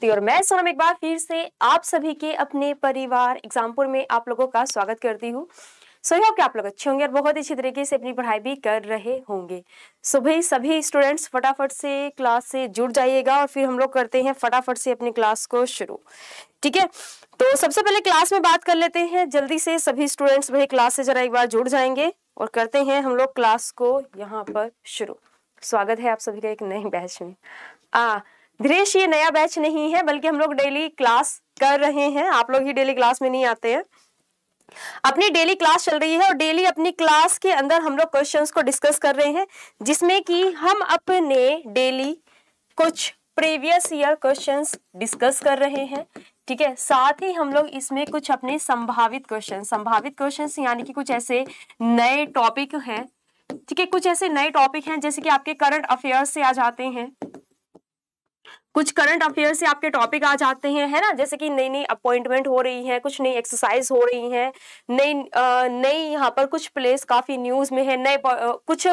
तो और मैं सोनम एक बार फिर से आप सभी के अपने परिवार एग्जामपुर में आप लोगों का स्वागत करती हूँ सो so, कि आप लोग अच्छे होंगे और बहुत अच्छी तरीके से अपनी पढ़ाई भी कर रहे होंगे सो so, भाई सभी स्टूडेंट्स फटाफट से क्लास से जुड़ जाइएगा और फिर हम लोग करते हैं फटाफट से अपनी क्लास को शुरू ठीक है तो सबसे पहले क्लास में बात कर लेते हैं जल्दी से सभी स्टूडेंट्स भाई क्लास से जरा एक बार जुड़ जाएंगे और करते हैं हम लोग क्लास को यहाँ पर शुरू स्वागत है आप सभी का एक नए बैच में आ ग्रेश ये नया बैच नहीं है बल्कि हम लोग डेली क्लास कर रहे हैं आप लोग ही डेली क्लास में नहीं आते हैं अपनी डेली क्लास चल रही है और डेली अपनी क्लास के अंदर हम लोग क्वेश्चंस को डिस्कस कर रहे हैं जिसमें कि हम अपने डेली कुछ प्रीवियस ईयर क्वेश्चंस डिस्कस कर रहे हैं ठीक है साथ ही हम लोग इसमें कुछ अपने संभावित क्वेश्चन संभावित क्वेश्चन यानी कि कुछ ऐसे नए टॉपिक हैं ठीक है कुछ ऐसे नए टॉपिक हैं जैसे कि आपके करंट अफेयर्स से आ जाते हैं कुछ करंट अफेयर से आपके टॉपिक आ जाते हैं है ना जैसे कि नई नई अपॉइंटमेंट हो रही है कुछ नई एक्सरसाइज हो रही है नई नई यहाँ पर कुछ प्लेस काफ़ी न्यूज़ में है नए कुछ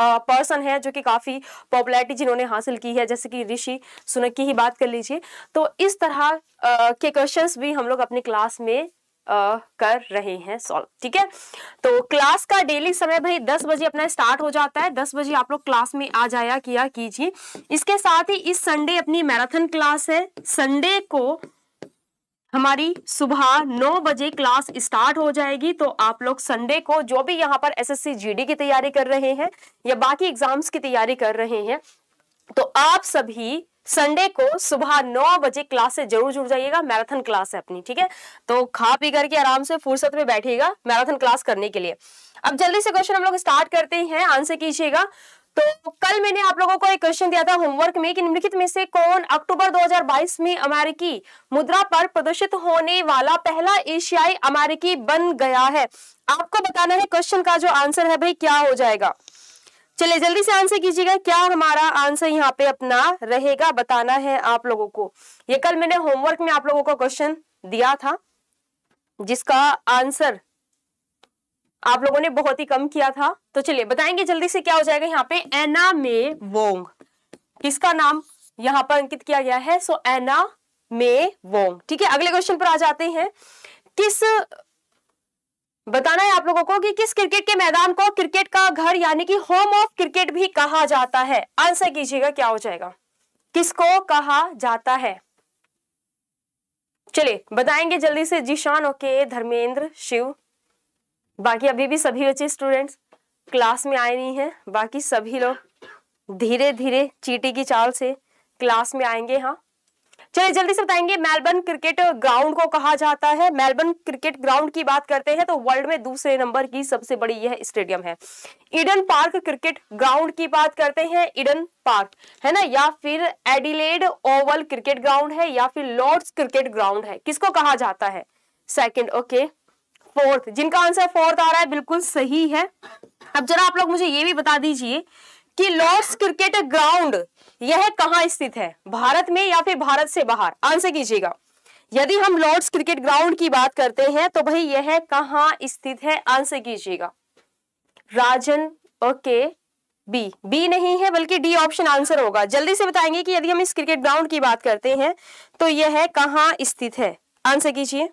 पर्सन है जो कि काफ़ी पॉपुलैरिटी जिन्होंने हासिल की है जैसे कि ऋषि सुनक की ही बात कर लीजिए तो इस तरह के क्वेश्चंस भी हम लोग अपनी क्लास में कर रहे हैं सॉल्व ठीक है तो क्लास का डेली समय भाई दस बजे अपना स्टार्ट हो जाता है दस बजे आप लोग क्लास में आ जाया किया कीजिए इसके साथ ही इस संडे अपनी मैराथन क्लास है संडे को हमारी सुबह नौ बजे क्लास स्टार्ट हो जाएगी तो आप लोग संडे को जो भी यहाँ पर एसएससी जीडी की तैयारी कर रहे हैं या बाकी एग्जाम्स की तैयारी कर रहे हैं तो आप सभी संडे को सुबह नौ बजे क्लास से जरूर जुड़ जाइएगा मैराथन क्लास है अपनी ठीक है तो खा पी करके आराम से फुर्सत में बैठिएगा मैराथन क्लास करने के लिए अब जल्दी से क्वेश्चन हम लोग स्टार्ट करते हैं आंसर कीजिएगा तो कल मैंने आप लोगों को एक क्वेश्चन दिया था होमवर्क में कि निम्नलिखित में से कौन अक्टूबर 2022 में अमेरिकी मुद्रा पर प्रदर्शित होने वाला पहला एशियाई अमेरिकी बन गया है आपको बताना है क्वेश्चन का जो आंसर है भाई क्या हो जाएगा चलिए जल्दी से आंसर कीजिएगा क्या हमारा आंसर यहाँ पे अपना रहेगा बताना है आप लोगों को ये कल मैंने होमवर्क में आप लोगों को क्वेश्चन दिया था जिसका आंसर आप लोगों ने बहुत ही कम किया था तो चलिए बताएंगे जल्दी से क्या हो जाएगा यहाँ पे एना मे वोंग किसका नाम यहाँ पर अंकित किया गया है सो एना मे वोंग ठीक है अगले क्वेश्चन पर आ जाते हैं किस बताना है आप लोगों को कि किस क्रिकेट के मैदान को क्रिकेट का घर यानी कि होम ऑफ क्रिकेट भी कहा जाता है आंसर कीजिएगा क्या हो जाएगा किसको कहा जाता है चलिए बताएंगे जल्दी से जीशान ओके धर्मेंद्र शिव बाकी अभी भी सभी बच्चे स्टूडेंट्स क्लास में आए नहीं है बाकी सभी लोग धीरे धीरे चीटी की चाल से क्लास में आएंगे हाँ चलिए जल्दी से बताएंगे मेलबर्न क्रिकेट ग्राउंड को कहा जाता है मेलबर्न क्रिकेट ग्राउंड की बात करते हैं तो वर्ल्ड में दूसरे नंबर की सबसे बड़ी यह स्टेडियम है इडन पार्क क्रिकेट ग्राउंड की बात करते हैं इडन पार्क है ना या फिर एडिलेड ओवल क्रिकेट ग्राउंड है या फिर लॉर्ड्स क्रिकेट ग्राउंड है किसको कहा जाता है सेकेंड ओके फोर्थ जिनका आंसर फोर्थ आ रहा है बिल्कुल सही है अब जरा आप लोग मुझे ये भी बता दीजिए कि लॉर्ड्स क्रिकेट ग्राउंड यह कहां स्थित है भारत में या फिर भारत से बाहर आंसर कीजिएगा यदि हम लॉर्ड्स क्रिकेट ग्राउंड की बात करते हैं तो भाई यह कहां स्थित है आंसर कीजिएगा राजन ओके बी बी नहीं है बल्कि डी ऑप्शन आंसर होगा जल्दी से बताएंगे कि यदि हम इस क्रिकेट ग्राउंड की बात करते हैं तो यह कहां स्थित है आंसर कीजिए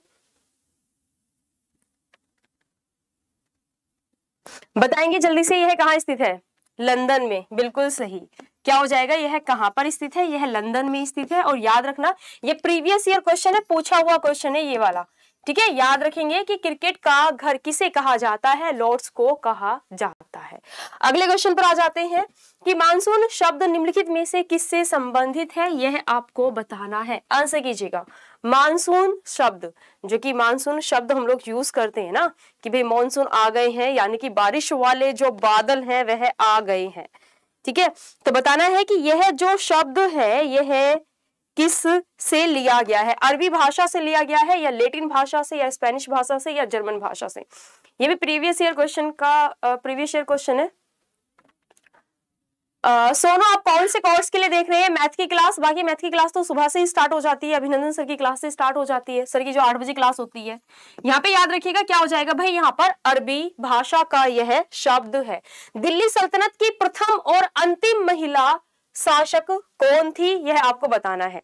बताएंगे जल्दी से यह कहां स्थित है लंदन में बिल्कुल सही क्या हो जाएगा यह कहां पर स्थित है यह लंदन में स्थित है और याद रखना यह प्रीवियस ईयर क्वेश्चन है पूछा हुआ क्वेश्चन है ये वाला ठीक है याद रखेंगे कि क्रिकेट का घर किसे कहा जाता है लॉर्ड्स को कहा जाता है अगले क्वेश्चन पर आ जाते हैं कि मानसून शब्द निम्नलिखित में से किससे संबंधित है यह आपको बताना है आंसर कीजिएगा मानसून शब्द जो कि मानसून शब्द हम लोग यूज करते हैं ना कि भाई मानसून आ गए हैं यानी कि बारिश वाले जो बादल हैं वह आ गए हैं ठीक है तो बताना है कि यह जो शब्द है यह किस से लिया गया है अरबी भाषा से लिया गया है या लेटिन भाषा से या स्पेनिश भाषा से या जर्मन भाषा से यह भी प्रीवियस ईयर क्वेश्चन का प्रीवियस ईयर क्वेश्चन है आ, सोनो आप कौन से कोर्स के लिए देख रहे हैं मैथ की क्लास बाकी मैथ की क्लास तो सुबह से ही स्टार्ट हो जाती है अभिनंदन सर की क्लास से स्टार्ट हो जाती है सर की जो आठ बजे क्लास होती है यहाँ पे याद रखिएगा क्या हो जाएगा भाई यहाँ पर अरबी भाषा का यह शब्द है दिल्ली सल्तनत की प्रथम और अंतिम महिला शासक कौन थी यह आपको बताना है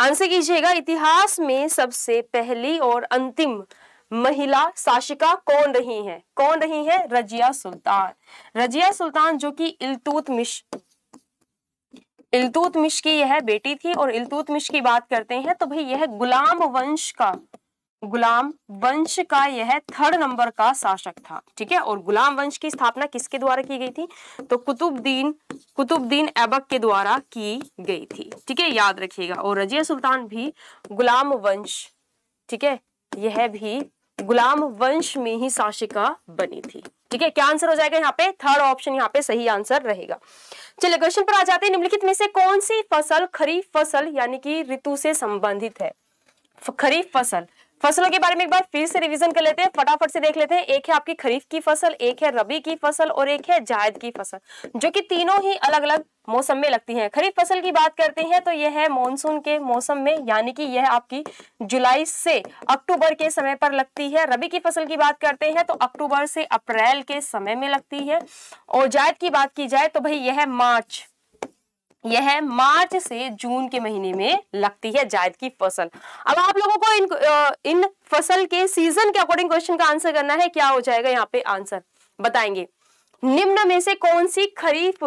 आंसर कीजिएगा इतिहास में सबसे पहली और अंतिम महिला शासिका कौन रही हैं कौन रही हैं रजिया सुल्तान रजिया सुल्तान जो कि इल्तुतमिश इल्तुतमिश की यह बेटी थी और इलतुतमिश की बात करते हैं तो भाई यह गुलाम वंश का गुलाम वंश का यह थर्ड नंबर का शासक था ठीक है और गुलाम वंश की स्थापना किसके द्वारा की गई थी तो कुतुबद्दीन कुतुबद्दीन ऐबक के द्वारा की गई थी ठीक है याद रखिएगा और रजिया सुल्तान भी गुलाम वंश ठीक है यह भी गुलाम वंश में ही शासिका बनी थी ठीक है क्या आंसर हो जाएगा यहाँ पे थर्ड ऑप्शन यहाँ पे सही आंसर रहेगा चलिए क्वेश्चन पर आ जाते हैं निम्नलिखित में से कौन सी फसल खरीफ फसल यानी कि ऋतु से संबंधित है खरीफ फसल फसलों के बारे में एक बार फिर से रिवीजन कर लेते हैं फटाफट से देख लेते हैं एक है आपकी खरीफ की फसल एक है रबी की फसल और एक है जायद की फसल जो कि तीनों ही अलग अलग मौसम में लगती हैं खरीफ फसल की बात करते हैं तो यह है मॉनसून के मौसम में यानी कि यह आपकी जुलाई से अक्टूबर के समय पर लगती है रबी की फसल की बात करते हैं तो अक्टूबर से अप्रैल के समय में लगती है और जायद की बात की जाए तो भाई यह मार्च यह मार्च से जून के महीने में लगती है जायद की फसल अब आप लोगों को इन इन फसल के सीजन के अकॉर्डिंग क्वेश्चन का आंसर करना है क्या हो जाएगा यहाँ पे आंसर बताएंगे निम्न में से कौन सी खरीफ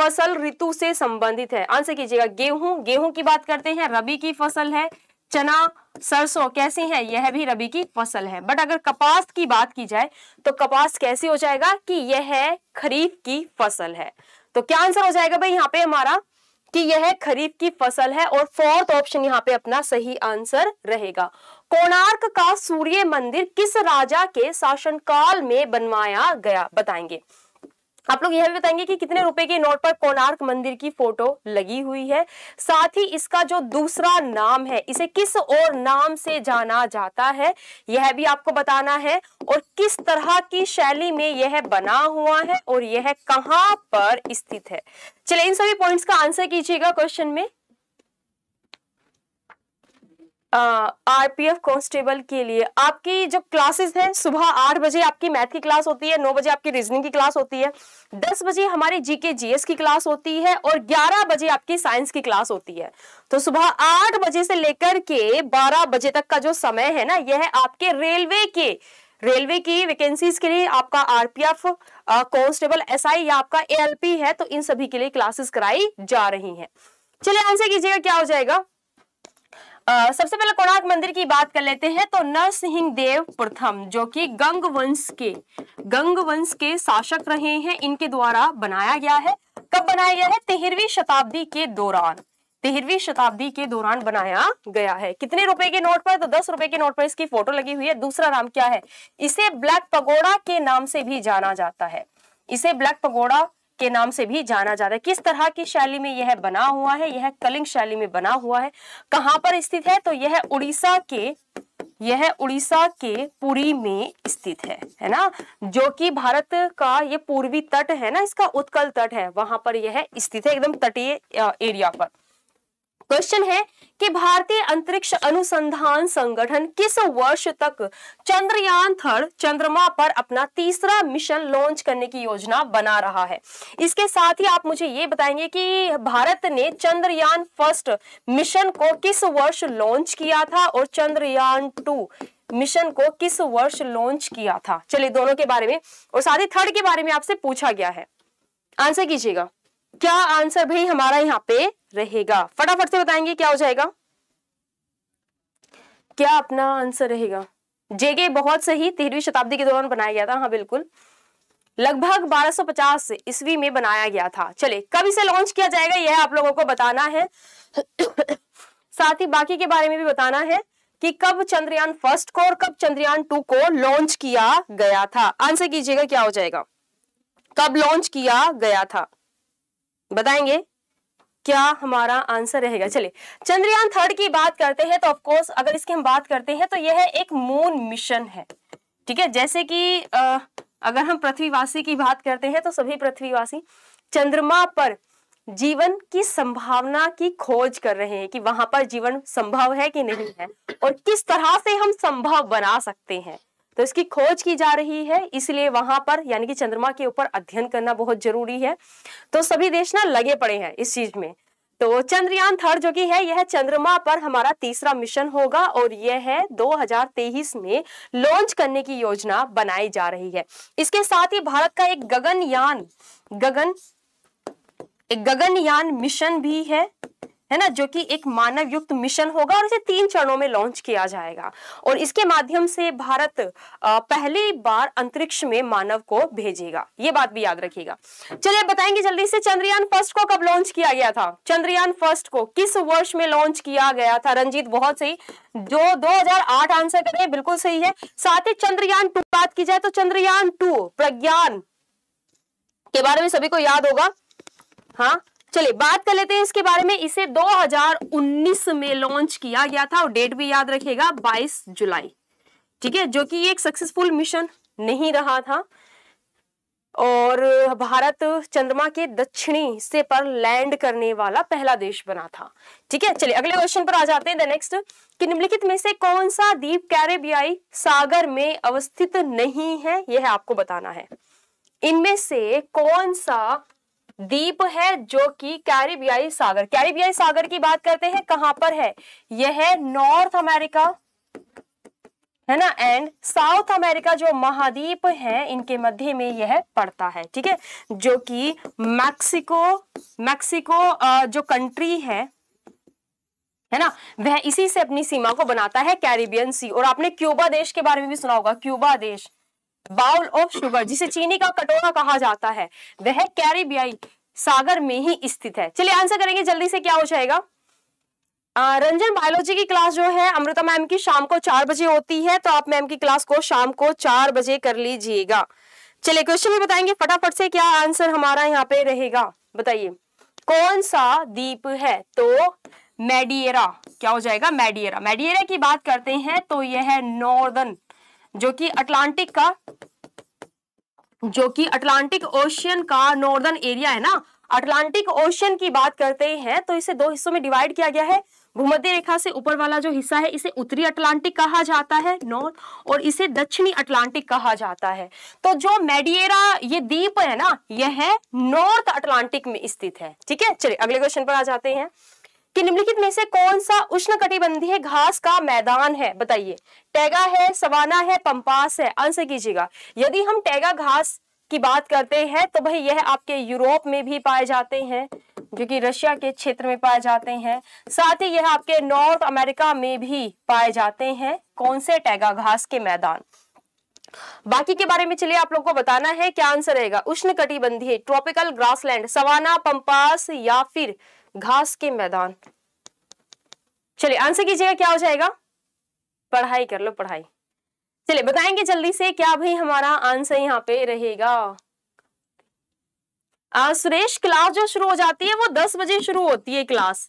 फसल ऋतु से संबंधित है आंसर कीजिएगा गेहूं गेहूं की बात करते हैं रबी की फसल है चना सरसों कैसे है यह भी रबी की फसल है बट अगर कपास की बात की जाए तो कपास कैसी हो जाएगा कि यह खरीफ की फसल है तो क्या आंसर हो जाएगा भाई यहाँ पे हमारा कि यह खरीफ की फसल है और फोर्थ ऑप्शन यहाँ पे अपना सही आंसर रहेगा कोणार्क का सूर्य मंदिर किस राजा के शासनकाल में बनवाया गया बताएंगे आप लोग यह भी बताएंगे कि कितने रुपए के नोट पर कोणार्क मंदिर की फोटो लगी हुई है साथ ही इसका जो दूसरा नाम है इसे किस और नाम से जाना जाता है यह भी आपको बताना है और किस तरह की शैली में यह बना हुआ है और यह कहां पर स्थित है चलिए इन सभी पॉइंट्स का आंसर कीजिएगा क्वेश्चन में आरपीएफ एफ कांस्टेबल के लिए आपकी जो क्लासेस हैं सुबह आठ बजे आपकी मैथ की क्लास होती है नौ बजे आपकी रीजनिंग की क्लास होती है दस बजे हमारी जीके जीएस की क्लास होती है और ग्यारह बजे आपकी साइंस की क्लास होती है तो सुबह आठ बजे से लेकर के बारह बजे तक का जो समय है ना यह है आपके रेलवे के रेलवे की वैकेंसीज के लिए आपका आरपीएफ एस आई या आपका पी है तो इन सभी के लिए क्लासेस कराई जा रही है चलिए आंसर कीजिएगा क्या हो जाएगा सबसे पहले कोणार्क मंदिर की बात कर लेते हैं तो नरसिंह देव प्रथम जो कि गंग वंश के गंग वंश के शासक रहे हैं इनके द्वारा बनाया गया है कब बनाया गया है तेहरवी शताब्दी के दौरान तेहरवी शताब्दी के दौरान बनाया गया है कितने रुपए के नोट पर तो दस रुपए के नोट पर इसकी फोटो लगी हुई है दूसरा नाम क्या है इसे ब्लैक पगोड़ा के नाम से भी जाना जाता है इसे ब्लैक पगोड़ा के नाम से भी जाना जाता है किस तरह की शैली में यह बना हुआ है यह कलिंग शैली में बना हुआ है कहां पर स्थित है तो यह उड़ीसा के यह उड़ीसा के पुरी में स्थित है है ना जो कि भारत का ये पूर्वी तट है ना इसका उत्कल तट है वहां पर यह स्थित है एकदम तटीय एरिया पर क्वेश्चन है कि भारतीय अंतरिक्ष अनुसंधान संगठन किस वर्ष तक चंद्रयान थर्ड चंद्रमा पर अपना तीसरा मिशन लॉन्च करने की योजना बना रहा है इसके साथ ही आप मुझे ये बताएंगे कि भारत ने चंद्रयान फर्स्ट मिशन को किस वर्ष लॉन्च किया था और चंद्रयान टू मिशन को किस वर्ष लॉन्च किया था चलिए दोनों के बारे में और साथ ही थर्ड के बारे में आपसे पूछा गया है आंसर कीजिएगा क्या आंसर भाई हमारा यहाँ पे रहेगा फटाफट से बताएंगे क्या हो जाएगा क्या अपना आंसर रहेगा जेगे बहुत सही तेरहवीं शताब्दी के दौरान बनाया गया था हाँ बिल्कुल लगभग 1250 ईस्वी में बनाया गया था चले कब इसे लॉन्च किया जाएगा यह आप लोगों को बताना है साथ ही बाकी के बारे में भी बताना है कि कब चंद्रयान फर्स्ट को और कब चंद्रयान टू को लॉन्च किया गया था आंसर कीजिएगा क्या हो जाएगा कब लॉन्च किया गया था बताएंगे क्या हमारा आंसर रहेगा चलिए चंद्रयान थर्ड की बात करते हैं तो ऑफकोर्स अगर इसकी हम बात करते हैं तो यह है एक मून मिशन है ठीक है जैसे कि अगर हम पृथ्वीवासी की बात करते हैं तो सभी पृथ्वीवासी चंद्रमा पर जीवन की संभावना की खोज कर रहे हैं कि वहां पर जीवन संभव है कि नहीं है और किस तरह से हम संभव बना सकते हैं तो इसकी खोज की जा रही है इसलिए वहां पर यानी कि चंद्रमा के ऊपर अध्ययन करना बहुत जरूरी है तो सभी देश ना लगे पड़े हैं इस चीज में तो चंद्रयान थर्ड जो कि है यह चंद्रमा पर हमारा तीसरा मिशन होगा और यह है 2023 में लॉन्च करने की योजना बनाई जा रही है इसके साथ ही भारत का एक गगनयान गगन एक गगनयान मिशन भी है है ना जो कि एक मानव युक्त मिशन होगा और इसे तीन चरणों में लॉन्च किया जाएगा और इसके माध्यम से भारत पहली बार अंतरिक्ष में मानव को भेजेगा ये बात भी याद रखिएगा चलिए बताएंगे जल्दी से चंद्रयान फर्स्ट को कब लॉन्च किया गया था चंद्रयान फर्स्ट को किस वर्ष में लॉन्च किया गया था रंजीत बहुत सही जो 2008 आंसर करें बिल्कुल सही है साथ ही चंद्रयान टू बात की जाए तो चंद्रयान टू प्रज्ञान के बारे में सभी को याद होगा हाँ चलिए बात कर लेते हैं इसके बारे में इसे 2019 में लॉन्च किया गया था और डेट भी याद रखिएगा 22 जुलाई ठीक है जो कि एक सक्सेसफुल मिशन नहीं रहा था और भारत चंद्रमा के दक्षिणी हिस्से पर लैंड करने वाला पहला देश बना था ठीक है चलिए अगले क्वेश्चन पर आ जाते हैं द नेक्स्ट कि निम्नलिखित में से कौन सा द्वीप कैरेबियाई सागर में अवस्थित नहीं है यह आपको बताना है इनमें से कौन सा द्वीप है जो कि कैरिबियाई सागर कैरिबियाई सागर की बात करते हैं कहां पर है यह है नॉर्थ अमेरिका है ना एंड साउथ अमेरिका जो महाद्वीप है इनके मध्य में यह पड़ता है ठीक है जो कि मैक्सिको मैक्सिको जो कंट्री है है ना वह इसी से अपनी सीमा को बनाता है कैरिबियन सी और आपने क्यूबा देश के बारे में भी सुना होगा क्यूबा देश बाउल ऑफ शुगर जिसे चीनी का कटोरा कहा जाता है वह कैरिबियाई सागर में ही स्थित है चलिए आंसर करेंगे जल्दी से क्या हो जाएगा रंजन बायोलॉजी की क्लास जो है अमृता मैम की शाम को चार बजे होती है तो आप मैम की क्लास को शाम को चार बजे कर लीजिएगा चलिए क्वेश्चन भी बताएंगे फटाफट से क्या आंसर हमारा यहाँ पे रहेगा बताइए कौन सा दीप है तो मेडिएरा क्या हो जाएगा मेडियरा मेडियरा की बात करते हैं तो यह है नॉर्दर्न जो कि अटलांटिक का जो कि अटलांटिक ओशियन का नॉर्दर्न एरिया है ना अटलांटिक ओशियन की बात करते हैं तो इसे दो हिस्सों में डिवाइड किया गया है भूमध्य रेखा से ऊपर वाला जो हिस्सा है इसे उत्तरी अटलांटिक कहा जाता है नॉर्थ और इसे दक्षिणी अटलांटिक कहा जाता है तो जो मेडिएरा ये द्वीप है ना यह नॉर्थ अटलांटिक में स्थित है ठीक है चलिए अगले क्वेश्चन पर आ जाते हैं कि निम्नलिखित में से कौन सा उष्ण कटिबंधीय घास का मैदान है बताइए टैगा है सवाना है पंपास है आंसर कीजिएगा यदि हम टैगा घास की बात करते हैं तो भाई यह आपके यूरोप में भी पाए जाते हैं जो कि रशिया के क्षेत्र में पाए जाते हैं साथ ही यह आपके नॉर्थ अमेरिका में भी पाए जाते हैं कौन से टैगा घास के मैदान बाकी के बारे में चलिए आप लोगों को बताना है क्या आंसर रहेगा उष्ण कटिबंधीय ट्रॉपिकल ग्रासलैंड सवाना पंपास या फिर घास के मैदान चलिए आंसर कीजिएगा क्या हो जाएगा पढ़ाई कर लो पढ़ाई चलिए बताएंगे जल्दी से क्या भाई हमारा आंसर यहाँ पे रहेगा आ, सुरेश क्लास जो शुरू हो जाती है वो दस बजे शुरू होती है क्लास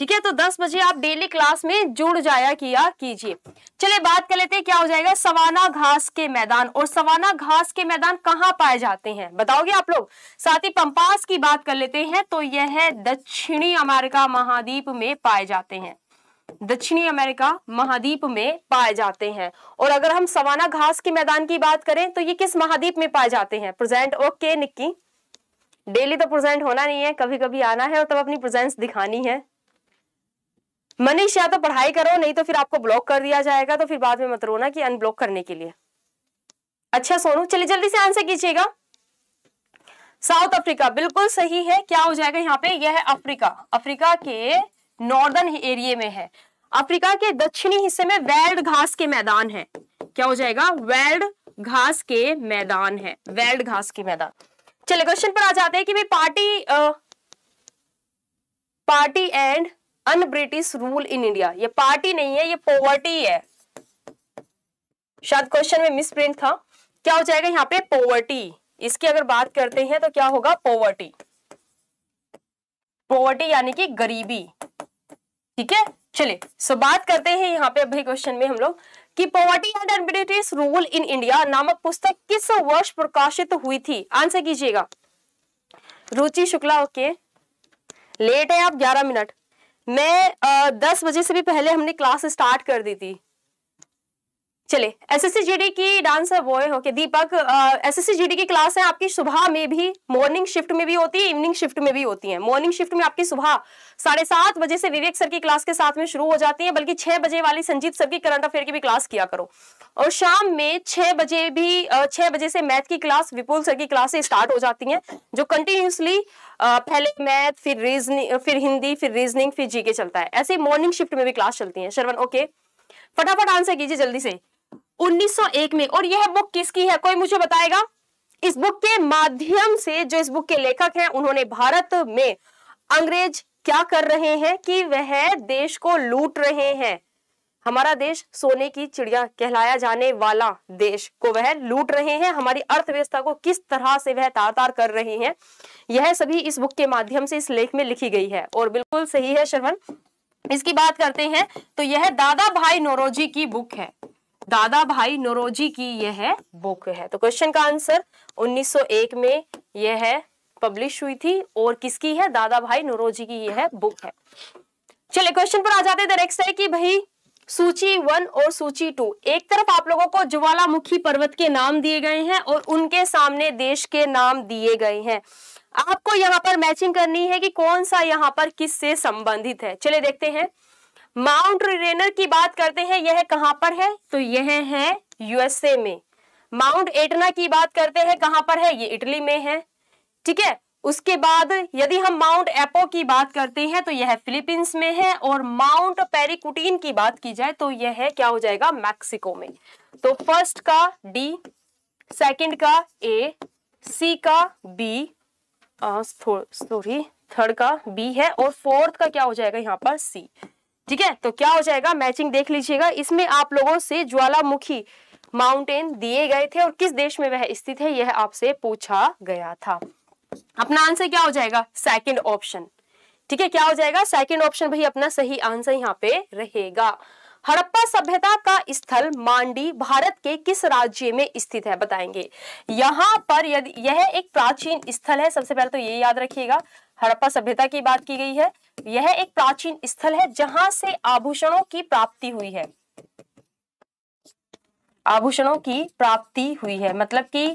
ठीक है तो 10 बजे आप डेली क्लास में जुड़ जाया किया कीजिए चलिए बात कर लेते हैं क्या हो जाएगा सवाना घास के मैदान और सवाना घास के मैदान कहाँ पाए जाते हैं बताओगे आप लोग साथ ही पंपास की बात कर लेते हैं तो यह है दक्षिणी अमेरिका महाद्वीप में पाए जाते हैं दक्षिणी अमेरिका महाद्वीप में पाए जाते हैं और अगर हम सवाना घास के मैदान की बात करें तो ये किस महाद्वीप में पाए जाते हैं प्रेजेंट ओके निक्की डेली तो प्रेजेंट होना नहीं है कभी कभी आना है और तब अपनी प्रेजेंस दिखानी है मनीष या तो पढ़ाई करो नहीं तो फिर आपको ब्लॉक कर दिया जाएगा तो फिर बाद में मत रोना कि अनब्लॉक करने के लिए अच्छा सोनू चलिए जल्दी से आंसर कीजिएगा साउथ अफ्रीका बिल्कुल सही है क्या हो जाएगा यहाँ पे यह है अफ्रीका अफ्रीका के नॉर्दर्न एरिए में है अफ्रीका के दक्षिणी हिस्से में वेल्ड घास के मैदान है क्या हो जाएगा वेल्ड घास के मैदान है वेल्ड घास के मैदान चलिए क्वेश्चन पर आ जाते हैं कि भाई पार्टी आ, party and un British rule in India ये पार्टी नहीं है ये पोवर्टी है शायद क्वेश्चन में मिसप्रिंट था क्या हो जाएगा यहाँ पे पोवर्टी इसकी अगर बात करते हैं तो क्या होगा पोवर्टी पोवर्टी यानी कि गरीबी ठीक है चलिए सो बात करते हैं यहाँ पे अभी क्वेश्चन में हम लोग कि poverty and un British rule in India नामक पुस्तक किस वर्ष प्रकाशित हुई थी आंसर कीजिएगा रुचि शुक्ला ओके लेट है आप 11 मिनट मैं दस बजे से भी पहले हमने क्लास स्टार्ट कर दी थी चले एस एस की डांस वो है ओके दीपक एस एस की क्लास है आपकी सुबह में भी मॉर्निंग शिफ्ट में भी होती है इवनिंग शिफ्ट में भी होती है मॉर्निंग शिफ्ट में आपकी सुबह साढ़े सात बजे से विवेक सर की क्लास के साथ में शुरू हो जाती है बल्कि छह बजे वाली संजीत सर की करंट अफेयर की भी क्लास किया करो और शाम में छह बजे भी छह बजे से मैथ की क्लास विपुल सर की क्लास स्टार्ट हो जाती है जो कंटिन्यूसली पहले मैथ फिर रीजनिंग फिर हिंदी फिर रीजनिंग फिर जीके चलता है ऐसे मॉर्निंग शिफ्ट में भी क्लास चलती है शरवन ओके फटाफट आंसर कीजिए जल्दी से 1901 में और यह बुक किसकी है कोई मुझे बताएगा इस बुक के माध्यम से जो इस बुक के लेखक हैं उन्होंने भारत में अंग्रेज क्या कर रहे हैं कि वह देश को लूट रहे हैं हमारा देश सोने की चिड़िया कहलाया जाने वाला देश को वह लूट रहे हैं हमारी अर्थव्यवस्था को किस तरह से वह तार तार कर रहे हैं यह सभी इस बुक के माध्यम से इस लेख में लिखी गई है और बिल्कुल सही है श्रवण इसकी बात करते हैं तो यह दादा भाई नोरोजी की बुक है दादा भाई नोरोजी की यह बुक है तो क्वेश्चन का आंसर 1901 में यह पब्लिश हुई थी और किसकी है दादा भाई नोरोजी की यह बुक है चलिए क्वेश्चन पर आ जाते हैं है कि भाई सूची वन और सूची टू एक तरफ आप लोगों को ज्वालामुखी पर्वत के नाम दिए गए हैं और उनके सामने देश के नाम दिए गए हैं आपको यहाँ पर मैचिंग करनी है कि कौन सा यहाँ पर किस से संबंधित है चले देखते हैं माउंट रेनर की बात करते हैं यह कहाँ पर है तो यह है यूएसए में माउंट एटना की बात करते हैं कहाँ पर है ये इटली में है ठीक है उसके बाद यदि हम माउंट एपो की बात करते हैं तो यह फिलीपींस में है और माउंट पेरिकुटीन की बात की जाए तो यह है क्या हो जाएगा मैक्सिको में तो फर्स्ट का डी सेकंड का ए सी का बी सॉरी थर्ड का बी है और फोर्थ का क्या हो जाएगा यहाँ पर सी ठीक है तो क्या हो जाएगा मैचिंग देख लीजिएगा इसमें आप लोगों से ज्वालामुखी माउंटेन दिए गए थे और किस देश में वह स्थित है यह आपसे पूछा गया था अपना आंसर क्या हो जाएगा सेकंड ऑप्शन ठीक है क्या हो जाएगा सेकंड ऑप्शन भाई अपना सही आंसर यहाँ पे रहेगा हड़प्पा सभ्यता का स्थल मांडी भारत के किस राज्य में स्थित है बताएंगे यहाँ पर यदि यह एक प्राचीन स्थल है सबसे पहले तो ये याद रखिएगा हड़प्पा सभ्यता की बात की गई है यह एक प्राचीन स्थल है जहां से आभूषणों की प्राप्ति हुई है आभूषणों की प्राप्ति हुई है मतलब कि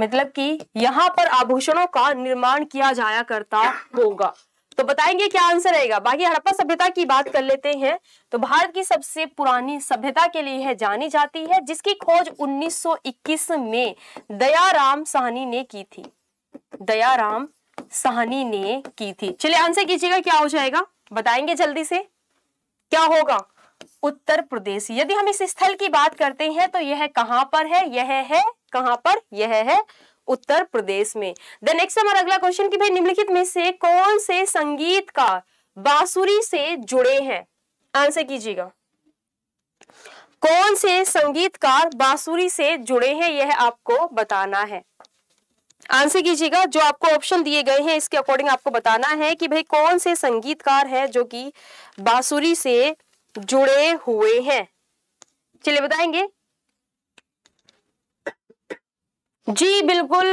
मतलब कि यहाँ पर आभूषणों का निर्माण किया जाया करता होगा तो बताएंगे क्या आंसर रहेगा बाकी हड़प्पा सभ्यता की बात कर लेते हैं तो भारत की सबसे पुरानी सभ्यता के लिए यह जानी जाती है जिसकी खोज 1921 में दयाराम साहनी ने की थी दयाराम साहनी ने की थी चलिए आंसर कीजिएगा क्या हो जाएगा बताएंगे जल्दी से क्या होगा उत्तर प्रदेश यदि हम इस स्थल की बात करते हैं तो यह कहां पर है यह है कहां पर यह है उत्तर प्रदेश में द नेक्स्ट हमारा अगला क्वेश्चन कि भाई निम्नलिखित में से कौन से संगीतकार बांसुरी से जुड़े हैं आंसर कीजिएगा कौन से संगीतकार बांसुरी से जुड़े हैं यह आपको बताना है आंसर कीजिएगा जो आपको ऑप्शन दिए गए हैं इसके अकॉर्डिंग आपको बताना है कि भाई कौन से संगीतकार हैं जो कि बांसुरी से जुड़े हुए हैं चलिए बताएंगे जी बिल्कुल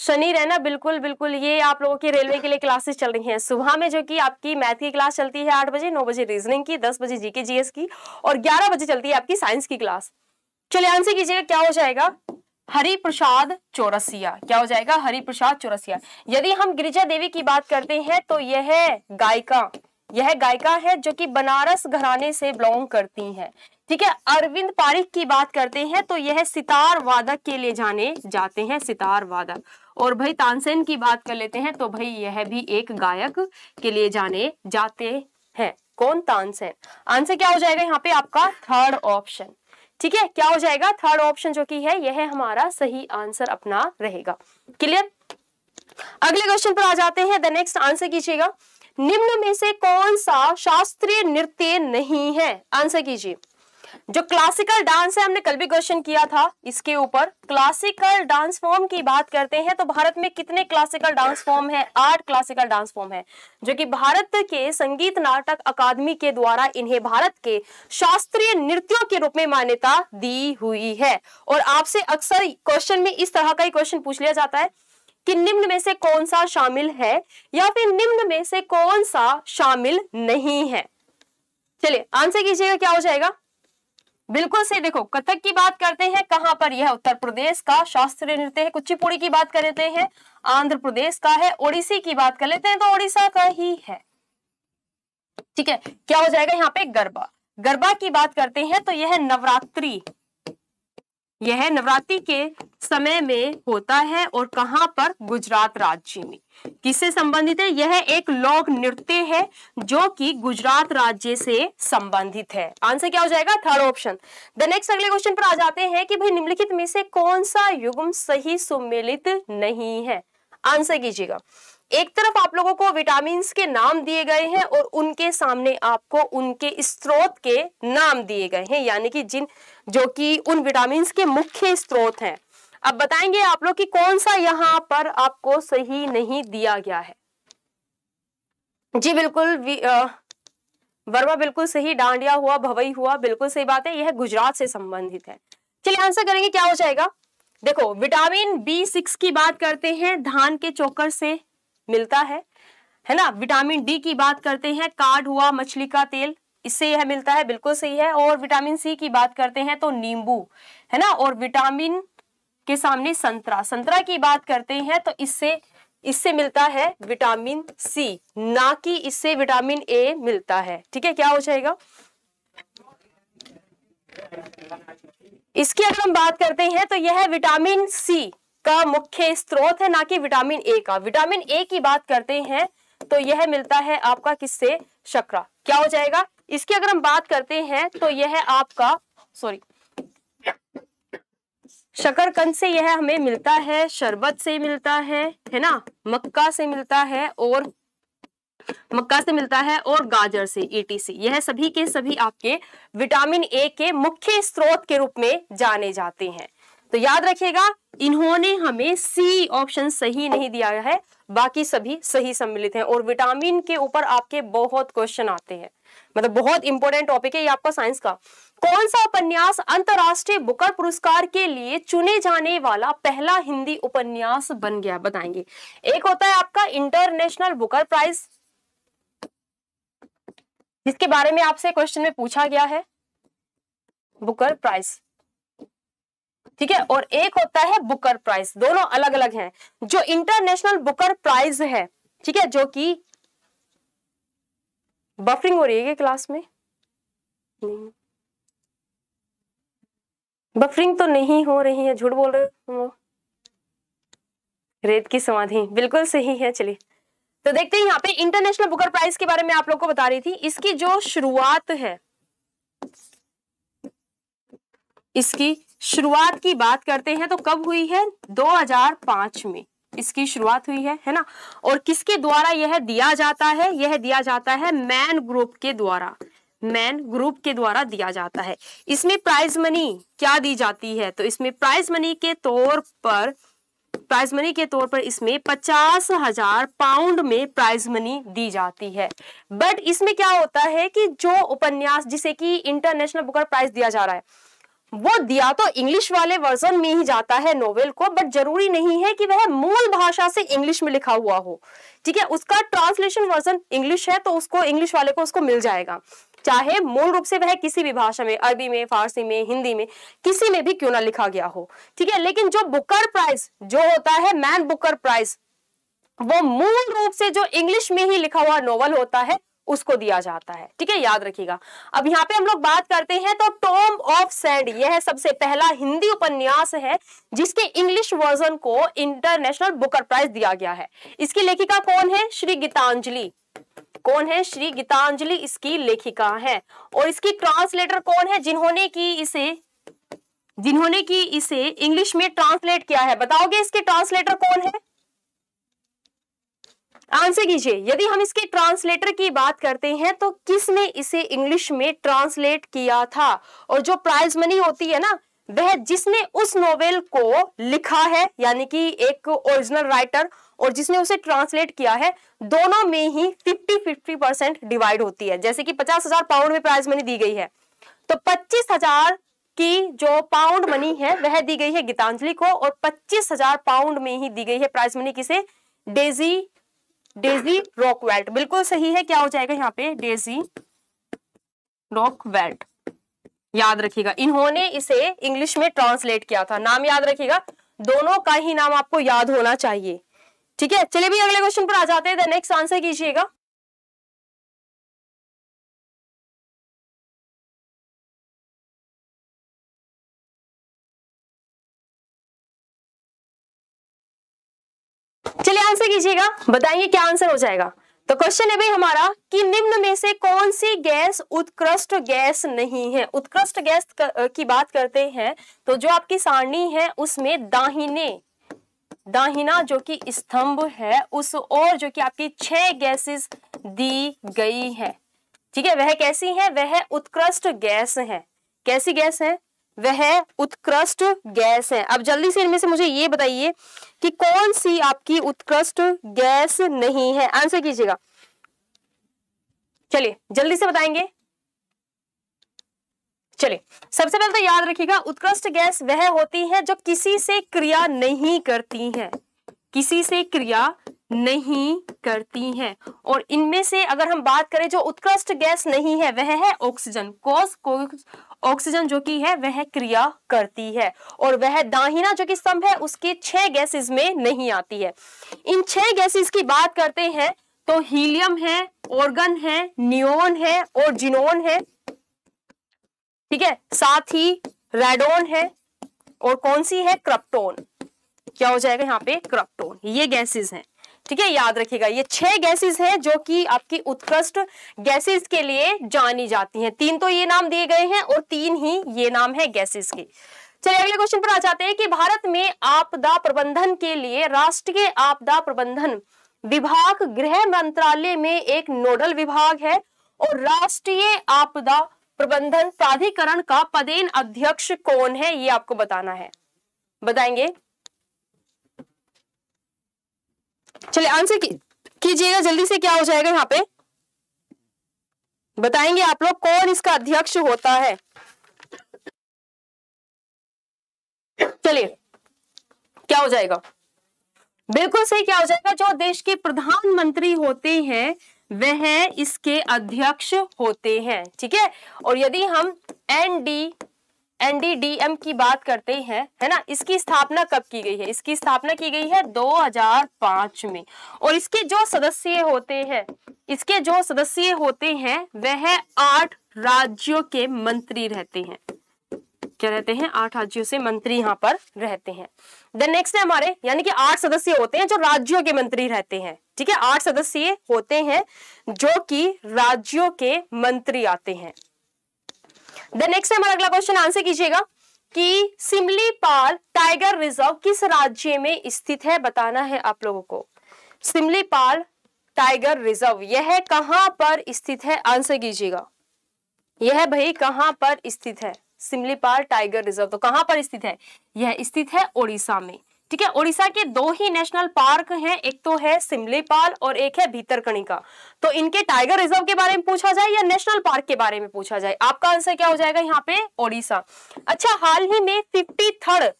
शनि रहना बिल्कुल बिल्कुल ये आप लोगों की रेलवे के लिए क्लासेस चल रही हैं सुबह में जो कि आपकी मैथ की क्लास चलती है आठ बजे नौ बजे रीजनिंग की दस बजे जीके जीएस की और ग्यारह बजे चलती है आपकी साइंस की क्लास चलिए आंसर कीजिएगा क्या हो जाएगा हरि प्रसाद चौरसिया क्या हो जाएगा हरि प्रसाद चौरसिया यदि हम गिरिजा देवी की बात करते हैं तो यह गायिका यह गायिका है जो कि बनारस घराने से बिलोंग करती हैं ठीक है अरविंद पारिक की बात करते हैं तो यह सितार वादक के लिए जाने जाते हैं सितार वादक और भाई तानसेन की बात कर लेते हैं तो भाई यह भी एक गायक के लिए जाने जाते हैं कौन तानसेन आंसर क्या हो जाएगा यहाँ पे आपका थर्ड ऑप्शन ठीक है क्या हो जाएगा थर्ड ऑप्शन जो कि है यह हमारा सही आंसर अपना रहेगा क्लियर अगले क्वेश्चन पर आ जाते हैं द नेक्स्ट आंसर कीजिएगा निम्न में से कौन सा शास्त्रीय नृत्य नहीं है आंसर कीजिए जो क्लासिकल डांस है हमने कल भी क्वेश्चन किया था इसके ऊपर क्लासिकल डांस फॉर्म की बात करते हैं तो भारत में कितने क्लासिकल डांस फॉर्म है आठ क्लासिकल डांस फॉर्म है जो कि भारत के संगीत नाटक अकादमी के द्वारा इन्हें भारत के शास्त्रीय नृत्यों के रूप में मान्यता दी हुई है और आपसे अक्सर क्वेश्चन में इस तरह का ही क्वेश्चन पूछ लिया जाता है कि निम्न में से कौन सा शामिल है या फिर निम्न में से कौन सा शामिल नहीं है चलिए आंसर कीजिएगा क्या हो जाएगा बिल्कुल सही देखो कथक की बात करते हैं कहां पर यह उत्तर प्रदेश का शास्त्रीय नृत्य है कुचिपुड़ी की बात कर लेते हैं आंध्र प्रदेश का है ओडिसी की बात कर लेते हैं तो ओडिशा का ही है ठीक है क्या हो जाएगा यहाँ पे गरबा गरबा की बात करते हैं तो यह नवरात्रि यह नवरात्रि के समय में होता है और कहां पर गुजरात राज्य में किससे संबंधित है यह एक लोक नृत्य है जो कि गुजरात राज्य से संबंधित है आंसर क्या हो जाएगा थर्ड ऑप्शन द नेक्स्ट अगले क्वेश्चन पर आ जाते हैं कि भाई निम्नलिखित में से कौन सा युग्म सही सुमिलित नहीं है आंसर कीजिएगा एक तरफ आप लोगों को विटामिन के नाम दिए गए हैं और उनके सामने आपको उनके स्त्रोत के नाम दिए गए हैं यानी कि जिन जो कि उन विटामिन के मुख्य स्त्रोत हैं अब बताएंगे आप लोग कि कौन सा यहाँ पर आपको सही नहीं दिया गया है जी बिल्कुल वर्मा बिल्कुल सही डांडिया हुआ भवई हुआ बिल्कुल सही बात है यह गुजरात से संबंधित है चलिए आंसर करेंगे क्या हो जाएगा देखो विटामिन बी सिक्स की बात करते हैं धान के चोकर से मिलता है है ना विटामिन डी की बात करते हैं कार्ड हुआ मछली का तेल इससे यह मिलता है बिल्कुल सही है और विटामिन सी की बात करते हैं तो नींबू है ना और विटामिन आपके सामने संतरा संतरा की बात करते हैं तो इससे इससे मिलता है विटामिन सी ना कि इससे विटामिन ए मिलता है ठीक है क्या हो जाएगा इसकी अगर हम बात करते हैं तो यह है विटामिन सी का मुख्य स्रोत है ना कि विटामिन ए का विटामिन ए की बात करते हैं तो यह मिलता है आपका किससे शकरा क्या हो जाएगा इसकी अगर हम बात करते हैं तो यह है आपका सॉरी शकरकंद से यह हमें मिलता है शरबत से मिलता है है ना मक्का से मिलता है और मक्का से मिलता है और गाजर से ईटीसी e यह सभी के सभी आपके विटामिन ए के मुख्य स्रोत के रूप में जाने जाते हैं तो याद रखिएगा इन्होंने हमें सी ऑप्शन सही नहीं दिया है बाकी सभी सही सम्मिलित हैं और विटामिन के ऊपर आपके बहुत क्वेश्चन आते हैं मतलब बहुत इंपॉर्टेंट टॉपिक है ये आपका साइंस का कौन सा उपन्यास अंतरराष्ट्रीय बुकर पुरस्कार के लिए चुने जाने वाला पहला हिंदी उपन्यास बन गया बताएंगे एक होता है आपका इंटरनेशनल बुकर प्राइज जिसके बारे में आपसे क्वेश्चन में पूछा गया है बुकर प्राइज ठीक है और एक होता है बुकर प्राइज दोनों अलग अलग हैं जो इंटरनेशनल बुकर प्राइज है ठीक है जो कि बफरिंग हो रही है क्लास में नहीं बफरिंग तो नहीं हो रही है झूठ बोल रहे हो रेत की समाधि बिल्कुल सही है चलिए तो देखते हैं यहाँ पे इंटरनेशनल बुकर प्राइज के बारे में आप लोग को बता रही थी इसकी जो शुरुआत है इसकी शुरुआत की बात करते हैं तो कब हुई है 2005 में इसकी शुरुआत हुई है है ना और किसके द्वारा यह दिया जाता है यह दिया जाता है मैन ग्रुप के द्वारा मैन ग्रुप के द्वारा दिया जाता है इसमें प्राइज मनी क्या दी जाती है तो इसमें प्राइज मनी के तौर पर प्राइज मनी के तौर पर इसमें पचास हजार पाउंड में प्राइज मनी दी जाती है बट इसमें क्या होता है कि जो उपन्यास जिसे कि इंटरनेशनल बुकर प्राइज दिया जा रहा है वो दिया तो इंग्लिश वाले वर्जन में ही जाता है नोवेल को बट जरूरी नहीं है कि वह मूल भाषा से इंग्लिश में लिखा हुआ हो ठीक है उसका ट्रांसलेशन वर्जन इंग्लिश है तो उसको इंग्लिश वाले को उसको मिल जाएगा चाहे मूल रूप से वह किसी भी भाषा में अरबी में फारसी में हिंदी में किसी में भी क्यों ना लिखा गया हो ठीक है लेकिन जो बुकर प्राइज जो होता है मैन बुकर प्राइज वो मूल रूप से जो इंग्लिश में ही लिखा हुआ नोवेल होता है उसको दिया जाता है ठीक है याद रखिएगा अब यहाँ पे हम लोग बात करते हैं तो टॉम ऑफ सैंड यह सबसे पहला हिंदी उपन्यास है जिसके इंग्लिश वर्जन को इंटरनेशनल बुकर प्राइज दिया गया है इसकी लेखिका कौन है श्री गीतांजलि कौन है श्री गीतांजलि इसकी लेखिका है और इसकी ट्रांसलेटर कौन है जिन्होंने की इसे जिन्होंने की इसे इंग्लिश में ट्रांसलेट किया है बताओगे इसके ट्रांसलेटर कौन है आंसर कीजिए यदि हम इसके ट्रांसलेटर की बात करते हैं तो किसने इसे इंग्लिश में ट्रांसलेट किया था और जो प्राइज मनी होती है ना वह जिसने उस नोवेल को लिखा है यानी कि एक ओरिजिनल राइटर और जिसने उसे ट्रांसलेट किया है दोनों में ही फिफ्टी फिफ्टी परसेंट डिवाइड होती है जैसे कि पचास हजार पाउंड में प्राइज मनी दी गई है तो पच्चीस हजार की जो पाउंड मनी है वह दी गई है गीतांजलि को और पच्चीस हजार पाउंड में ही दी गई है प्राइज मनी किसे डेजी डेजी रॉकवेल्ट बिल्कुल सही है क्या हो जाएगा यहाँ पे डेजी रॉकवेल्ट याद रखिएगा इन्होंने इसे इंग्लिश में ट्रांसलेट किया था नाम याद रखिएगा दोनों का ही नाम आपको याद होना चाहिए ठीक है चलिए भी अगले क्वेश्चन पर आ जाते हैं नेक्स्ट आंसर कीजिएगा चलिए आंसर कीजिएगा बताइए क्या आंसर हो जाएगा तो क्वेश्चन है भाई हमारा कि निम्न में से कौन सी गैस उत्कृष्ट गैस नहीं है उत्कृष्ट गैस की बात करते हैं तो जो आपकी सारणी है उसमें दाहिने दाहिना जो कि स्तंभ है उस ओर जो कि आपकी छह गैसेस दी गई है ठीक है वह कैसी है वह उत्कृष्ट गैस है कैसी गैस है वह उत्कृष्ट गैस है अब जल्दी से इनमें से मुझे ये बताइए कि कौन सी आपकी उत्कृष्ट गैस नहीं है आंसर कीजिएगा चलिए जल्दी से बताएंगे चलिए सबसे पहले तो याद रखिएगा उत्कृष्ट गैस वह होती है जो किसी से क्रिया नहीं करती है किसी से क्रिया नहीं करती है और इनमें से अगर हम बात करें जो उत्कृष्ट गैस नहीं है वह है ऑक्सीजन कोस ऑक्सीजन जो कि है वह क्रिया करती है और वह दाहिना जो कि स्तंभ है उसके छह गैसेस में नहीं आती है इन छह गैसेस की बात करते हैं तो हीलियम है ऑर्गन है नियोन है और जिनोन है ठीक है साथ ही रेडोन है और कौन सी है क्रप्टोन क्या हो जाएगा यहाँ पे क्रप्टोन ये गैसेस हैं ठीक है याद रखिएगा ये छह गैसेस हैं जो कि आपकी उत्कृष्ट गैसेस के लिए जानी जाती हैं तीन तो ये नाम दिए गए हैं और तीन ही ये नाम है गैसेस के चलिए अगले क्वेश्चन पर आ जाते हैं कि भारत में आपदा प्रबंधन के लिए राष्ट्रीय आपदा प्रबंधन विभाग गृह मंत्रालय में एक नोडल विभाग है और राष्ट्रीय आपदा प्रबंधन प्राधिकरण का पदेन अध्यक्ष कौन है ये आपको बताना है बताएंगे चलिए आंसर कीजिएगा जल्दी से क्या हो जाएगा यहाँ पे बताएंगे आप लोग कौन इसका अध्यक्ष होता है चलिए क्या हो जाएगा बिल्कुल सही क्या हो जाएगा जो देश के प्रधानमंत्री होते हैं वह इसके अध्यक्ष होते हैं ठीक है और यदि हम एन डी एनडीडीएम की बात करते हैं है ना इसकी स्थापना कब की गई है इसकी स्थापना की गई है 2005 में और इसके जो सदस्य होते हैं इसके जो सदस्य होते हैं वह आठ राज्यों के मंत्री रहते हैं क्या रहते हैं आठ राज्यों से मंत्री यहाँ पर रहते हैं देन नेक्स्ट है हमारे यानी कि आठ सदस्य होते हैं जो राज्यों के मंत्री रहते हैं ठीक है आठ सदस्य होते हैं जो कि राज्यों के मंत्री आते हैं देन नेक्स्ट है हमारा अगला क्वेश्चन आंसर कीजिएगा कि सिमलीपाल टाइगर रिजर्व किस राज्य में स्थित है बताना है आप लोगों को सिमलीपाल टाइगर रिजर्व यह कहां पर स्थित है आंसर कीजिएगा यह भाई कहां पर स्थित है सिमलीपाल टाइगर रिजर्व तो कहाँ पर स्थित है यह स्थित है ओडिशा में ठीक है ओडिशा के दो ही नेशनल पार्क हैं एक तो है सिमलीपाल और एक है भीतरकणिका तो इनके टाइगर रिजर्व के बारे में पूछा जाए या नेशनल पार्क के बारे में पूछा जाए आपका आंसर क्या हो जाएगा यहाँ पे ओडिशा अच्छा हाल ही में फिफ्टी थर्ड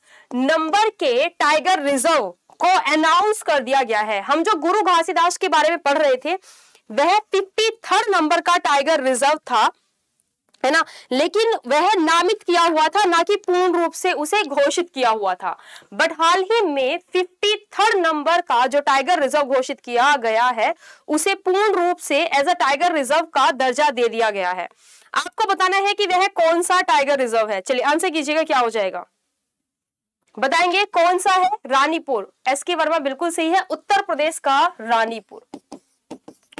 नंबर के टाइगर रिजर्व को अनाउंस कर दिया गया है हम जो गुरु घासीदास के बारे में पढ़ रहे थे वह फिफ्टी थर्ड नंबर का टाइगर रिजर्व था है ना लेकिन वह नामित किया हुआ था ना कि पूर्ण रूप से उसे घोषित किया हुआ था बट हाल ही में फिफ्टी थर्ड नंबर का जो टाइगर रिजर्व घोषित किया गया है उसे पूर्ण रूप से एज अ टाइगर रिजर्व का दर्जा दे दिया गया है आपको बताना है कि वह कौन सा टाइगर रिजर्व है चलिए आंसर कीजिएगा क्या हो जाएगा बताएंगे कौन सा है रानीपुर एस के वर्मा बिल्कुल सही है उत्तर प्रदेश का रानीपुर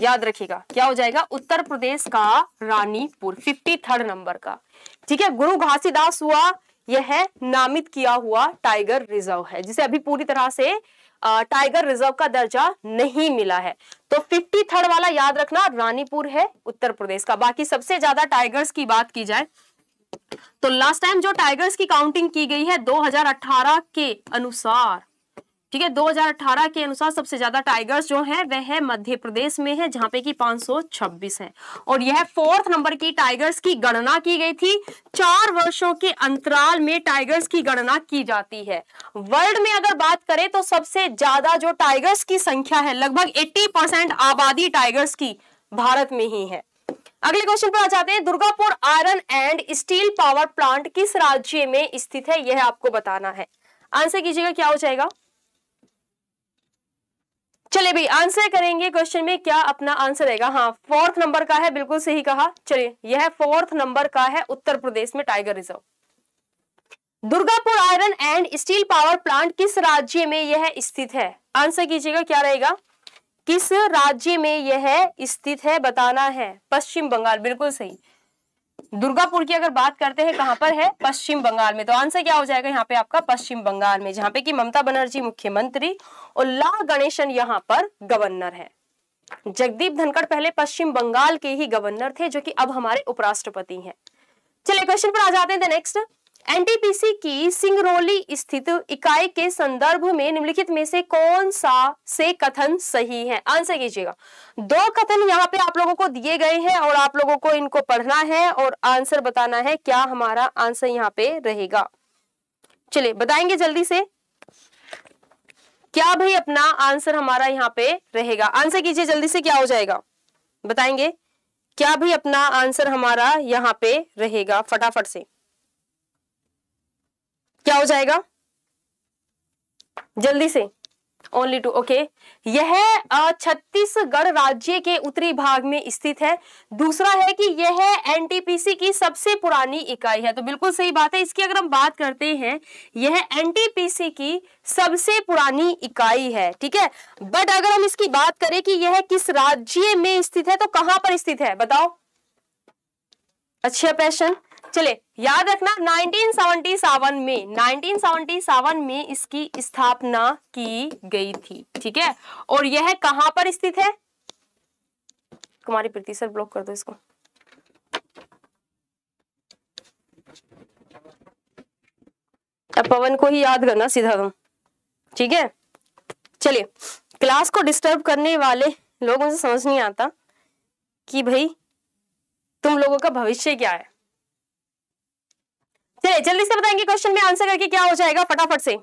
याद रखिएगा क्या हो जाएगा उत्तर प्रदेश का रानीपुर फिफ्टी थर्ड नंबर का ठीक है गुरु घासीदास हुआ यह है नामित किया हुआ टाइगर रिजर्व है जिसे अभी पूरी तरह से टाइगर रिजर्व का दर्जा नहीं मिला है तो फिफ्टी थर्ड वाला याद रखना रानीपुर है उत्तर प्रदेश का बाकी सबसे ज्यादा टाइगर्स की बात की जाए तो लास्ट टाइम जो टाइगर्स की काउंटिंग की गई है 2018 के अनुसार ठीक है 2018 के अनुसार सबसे ज्यादा टाइगर्स जो हैं वह है मध्य प्रदेश में है जहां पे की 526 हैं और यह फोर्थ नंबर की टाइगर्स की गणना की गई थी चार वर्षों के अंतराल में टाइगर्स की गणना की जाती है वर्ल्ड में अगर बात करें तो सबसे ज्यादा जो टाइगर्स की संख्या है लगभग 80 परसेंट आबादी टाइगर्स की भारत में ही है अगले क्वेश्चन पर आ जाते हैं Durgapur iron and steel power plant किस राज्य में स्थित है यह आपको बताना है आंसर कीजिएगा क्या हो जाएगा चलिए भाई आंसर करेंगे क्वेश्चन में क्या अपना आंसर रहेगा हाँ फोर्थ नंबर का है बिल्कुल सही कहा चलिए यह फोर्थ नंबर का है उत्तर प्रदेश में tiger reserve Durgapur iron and steel power plant किस राज्य में यह स्थित है आंसर कीजिएगा क्या रहेगा किस राज्य में यह स्थित है बताना है पश्चिम बंगाल बिल्कुल सही दुर्गापुर की अगर बात करते हैं कहाँ पर है पश्चिम बंगाल में तो आंसर क्या हो जाएगा यहाँ पे आपका पश्चिम बंगाल में जहाँ पे की ममता बनर्जी मुख्यमंत्री और ला गणेशन यहाँ पर गवर्नर है जगदीप धनखड़ पहले पश्चिम बंगाल के ही गवर्नर थे जो कि अब हमारे उपराष्ट्रपति हैं चलिए क्वेश्चन पर आ जाते हैं नेक्स्ट एनटीपीसी की सिंगरौली स्थित इकाई के संदर्भ में निम्नलिखित में से कौन सा से कथन सही है आंसर कीजिएगा दो कथन यहाँ पे आप लोगों को दिए गए हैं और आप लोगों को इनको पढ़ना है और आंसर बताना है क्या हमारा आंसर यहाँ पे रहेगा चलिए बताएंगे जल्दी से क्या भाई अपना आंसर हमारा यहाँ पे रहेगा आंसर कीजिए जल्दी से क्या हो जाएगा बताएंगे क्या भी अपना आंसर हमारा यहाँ पे रहेगा फटाफट से क्या हो जाएगा जल्दी से ओनली टू ओके यह छत्तीसगढ़ राज्य के उत्तरी भाग में स्थित है दूसरा है कि यह एनटीपीसी की सबसे पुरानी इकाई है तो बिल्कुल सही बात है इसकी अगर हम बात करते हैं यह एनटीपीसी की सबसे पुरानी इकाई है ठीक है बट अगर हम इसकी बात करें कि यह किस राज्य में स्थित है तो कहां पर स्थित है बताओ अच्छा प्रश्न चले याद रखना 1977 में 1977 में इसकी स्थापना की गई थी ठीक है और यह कहां पर स्थित है कुमारी प्रीति सर ब्लॉक कर दो इसको पवन को ही याद करना सीधा तुम ठीक है चलिए क्लास को डिस्टर्ब करने वाले लोगों से समझ नहीं आता कि भाई तुम लोगों का भविष्य क्या है चलिए जल्दी से बताएंगे क्वेश्चन में आंसर करके क्या हो जाएगा फटाफट से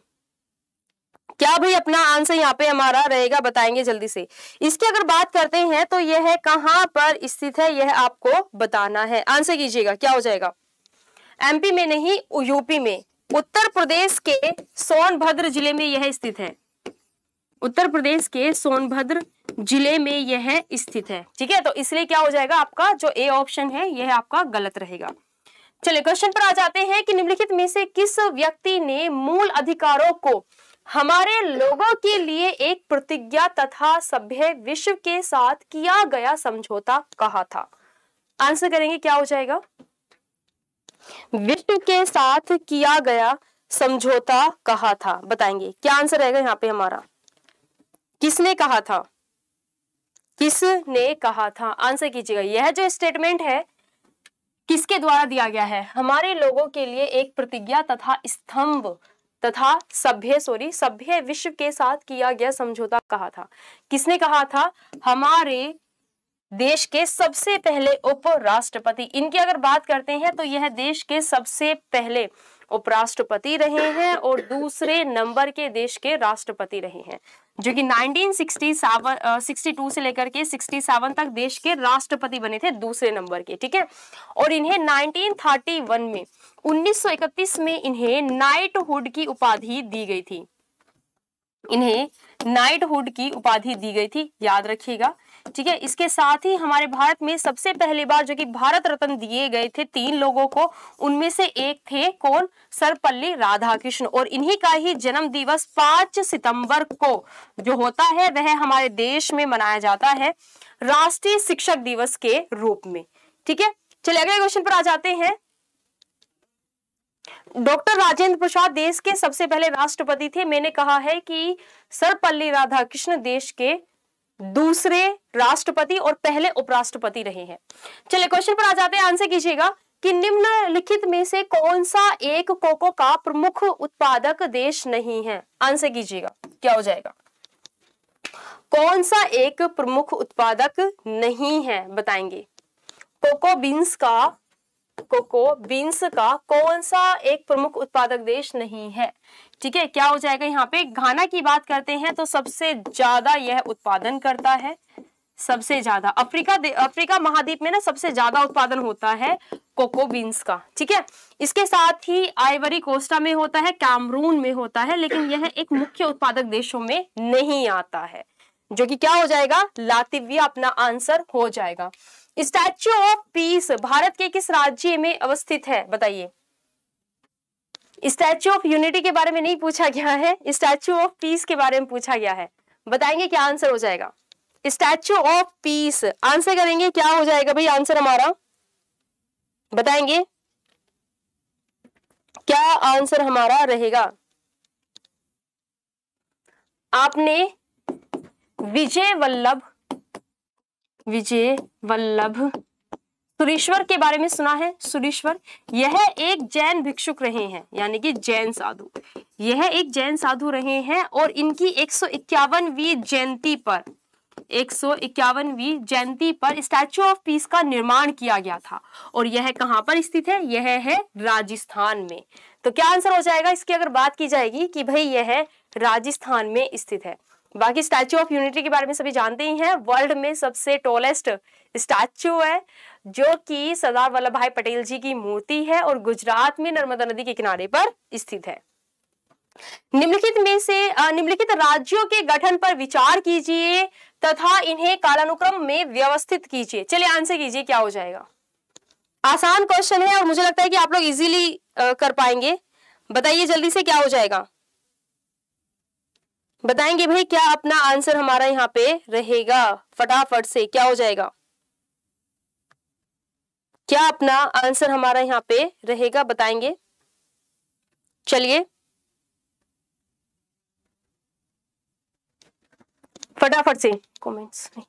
क्या भाई अपना आंसर यहाँ पे हमारा रहेगा बताएंगे जल्दी से इसकी अगर बात करते हैं तो यह है कहाँ पर स्थित है यह आपको बताना है आंसर कीजिएगा क्या हो जाएगा एमपी में नहीं यूपी में उत्तर प्रदेश के सोनभद्र जिले में यह स्थित है उत्तर प्रदेश के सोनभद्र जिले में यह स्थित है ठीक है तो इसलिए क्या हो जाएगा आपका जो ए ऑप्शन है यह आपका गलत रहेगा चलिए क्वेश्चन पर आ जाते हैं कि निम्नलिखित में से किस व्यक्ति ने मूल अधिकारों को हमारे लोगों के लिए एक प्रतिज्ञा तथा सभ्य विश्व के साथ किया गया समझौता कहा था आंसर करेंगे क्या हो जाएगा विश्व के साथ किया गया समझौता कहा था बताएंगे क्या आंसर रहेगा यहाँ पे हमारा किसने कहा था किसने कहा था आंसर कीजिएगा यह जो स्टेटमेंट है किसके द्वारा दिया गया है हमारे लोगों के लिए एक प्रतिज्ञा तथा स्तंभ तथा सभ्य सॉरी सभ्य विश्व के साथ किया गया समझौता कहा था किसने कहा था हमारे देश के सबसे पहले उपराष्ट्रपति इनकी अगर बात करते हैं तो यह देश के सबसे पहले उपराष्ट्रपति रहे हैं और दूसरे नंबर के देश के राष्ट्रपति रहे हैं जो कि 1967 62 से लेकर के 67 तक देश के राष्ट्रपति बने थे दूसरे नंबर के ठीक है और इन्हें 1931 में 1931 में इन्हें नाइटहुड की उपाधि दी गई थी इन्हें नाइटहुड की उपाधि दी गई थी याद रखिएगा ठीक है इसके साथ ही हमारे भारत में सबसे पहली बार जो कि भारत रत्न दिए गए थे तीन लोगों को उनमें से एक थे कौन सर्वपल्ली राधाकृष्ण और इन्हीं का ही जन्म दिवस पांच सितंबर को जो होता है वह हमारे देश में मनाया जाता है राष्ट्रीय शिक्षक दिवस के रूप में ठीक है चलिए अगले क्वेश्चन पर आ जाते हैं डॉक्टर राजेंद्र प्रसाद देश के सबसे पहले राष्ट्रपति थे मैंने कहा है कि सर्वपल्ली राधाकृष्ण देश के दूसरे राष्ट्रपति और पहले उपराष्ट्रपति रहे हैं चलिए क्वेश्चन पर आ जाते हैं आंसर कीजिएगा कि निम्नलिखित में से कौन सा एक कोको का प्रमुख उत्पादक देश नहीं है आंसर कीजिएगा क्या हो जाएगा कौन सा एक प्रमुख उत्पादक नहीं है बताएंगे कोको बीन्स का कोको बीन्स का कौन सा एक प्रमुख उत्पादक देश नहीं है ठीक है क्या हो जाएगा यहाँ पे घाना की बात करते हैं तो सबसे ज्यादा यह उत्पादन करता है सबसे ज्यादा अफ्रीका अफ्रीका महाद्वीप में ना सबसे ज्यादा उत्पादन होता है कोको बीन्स का ठीक है इसके साथ ही आइवरी कोस्टा में होता है कैमरून में होता है लेकिन यह एक मुख्य उत्पादक देशों में नहीं आता है जो कि क्या हो जाएगा लातिविया अपना आंसर हो जाएगा स्टैच्यू ऑफ पीस भारत के किस राज्य में अवस्थित है बताइए स्टैच्यू ऑफ यूनिटी के बारे में नहीं पूछा गया है स्टैच्यू ऑफ पीस के बारे में पूछा गया है बताएंगे क्या आंसर हो जाएगा स्टैच्यू ऑफ पीस आंसर करेंगे क्या हो जाएगा भाई आंसर हमारा बताएंगे क्या आंसर हमारा रहेगा आपने विजय वल्लभ विजय वल्लभ सुरेश्वर के बारे में सुना है सुरेश्वर यह एक जैन भिक्षुक रहे हैं यानी कि जैन साधु यह एक जैन साधु रहे हैं और इनकी एक सौ इक्यावनवी जयंती पर एक सौ इक्यावनवी जयंती पर स्टैचू ऑफ पीस का निर्माण किया गया था और यह कहाँ पर स्थित है यह है राजस्थान में तो क्या आंसर हो जाएगा इसकी अगर बात की जाएगी कि भाई यह राजस्थान में स्थित है बाकी स्टैचू ऑफ यूनिटी के बारे में सभी जानते ही हैं वर्ल्ड में सबसे टोलेस्ट स्टैच्यू है जो कि सरदार वल्लभ भाई पटेल जी की मूर्ति है और गुजरात में नर्मदा नदी के किनारे पर स्थित है निम्नलिखित में से निम्नलिखित राज्यों के गठन पर विचार कीजिए तथा इन्हें कालानुक्रम में व्यवस्थित कीजिए चलिए आंसर कीजिए क्या हो जाएगा आसान क्वेश्चन है और मुझे लगता है कि आप लोग इजीली कर पाएंगे बताइए जल्दी से क्या हो जाएगा बताएंगे भाई क्या अपना आंसर हमारा यहाँ पे रहेगा फटाफट से क्या हो जाएगा क्या अपना आंसर हमारा यहाँ पे रहेगा बताएंगे चलिए फटाफट से कमेंट्स नहीं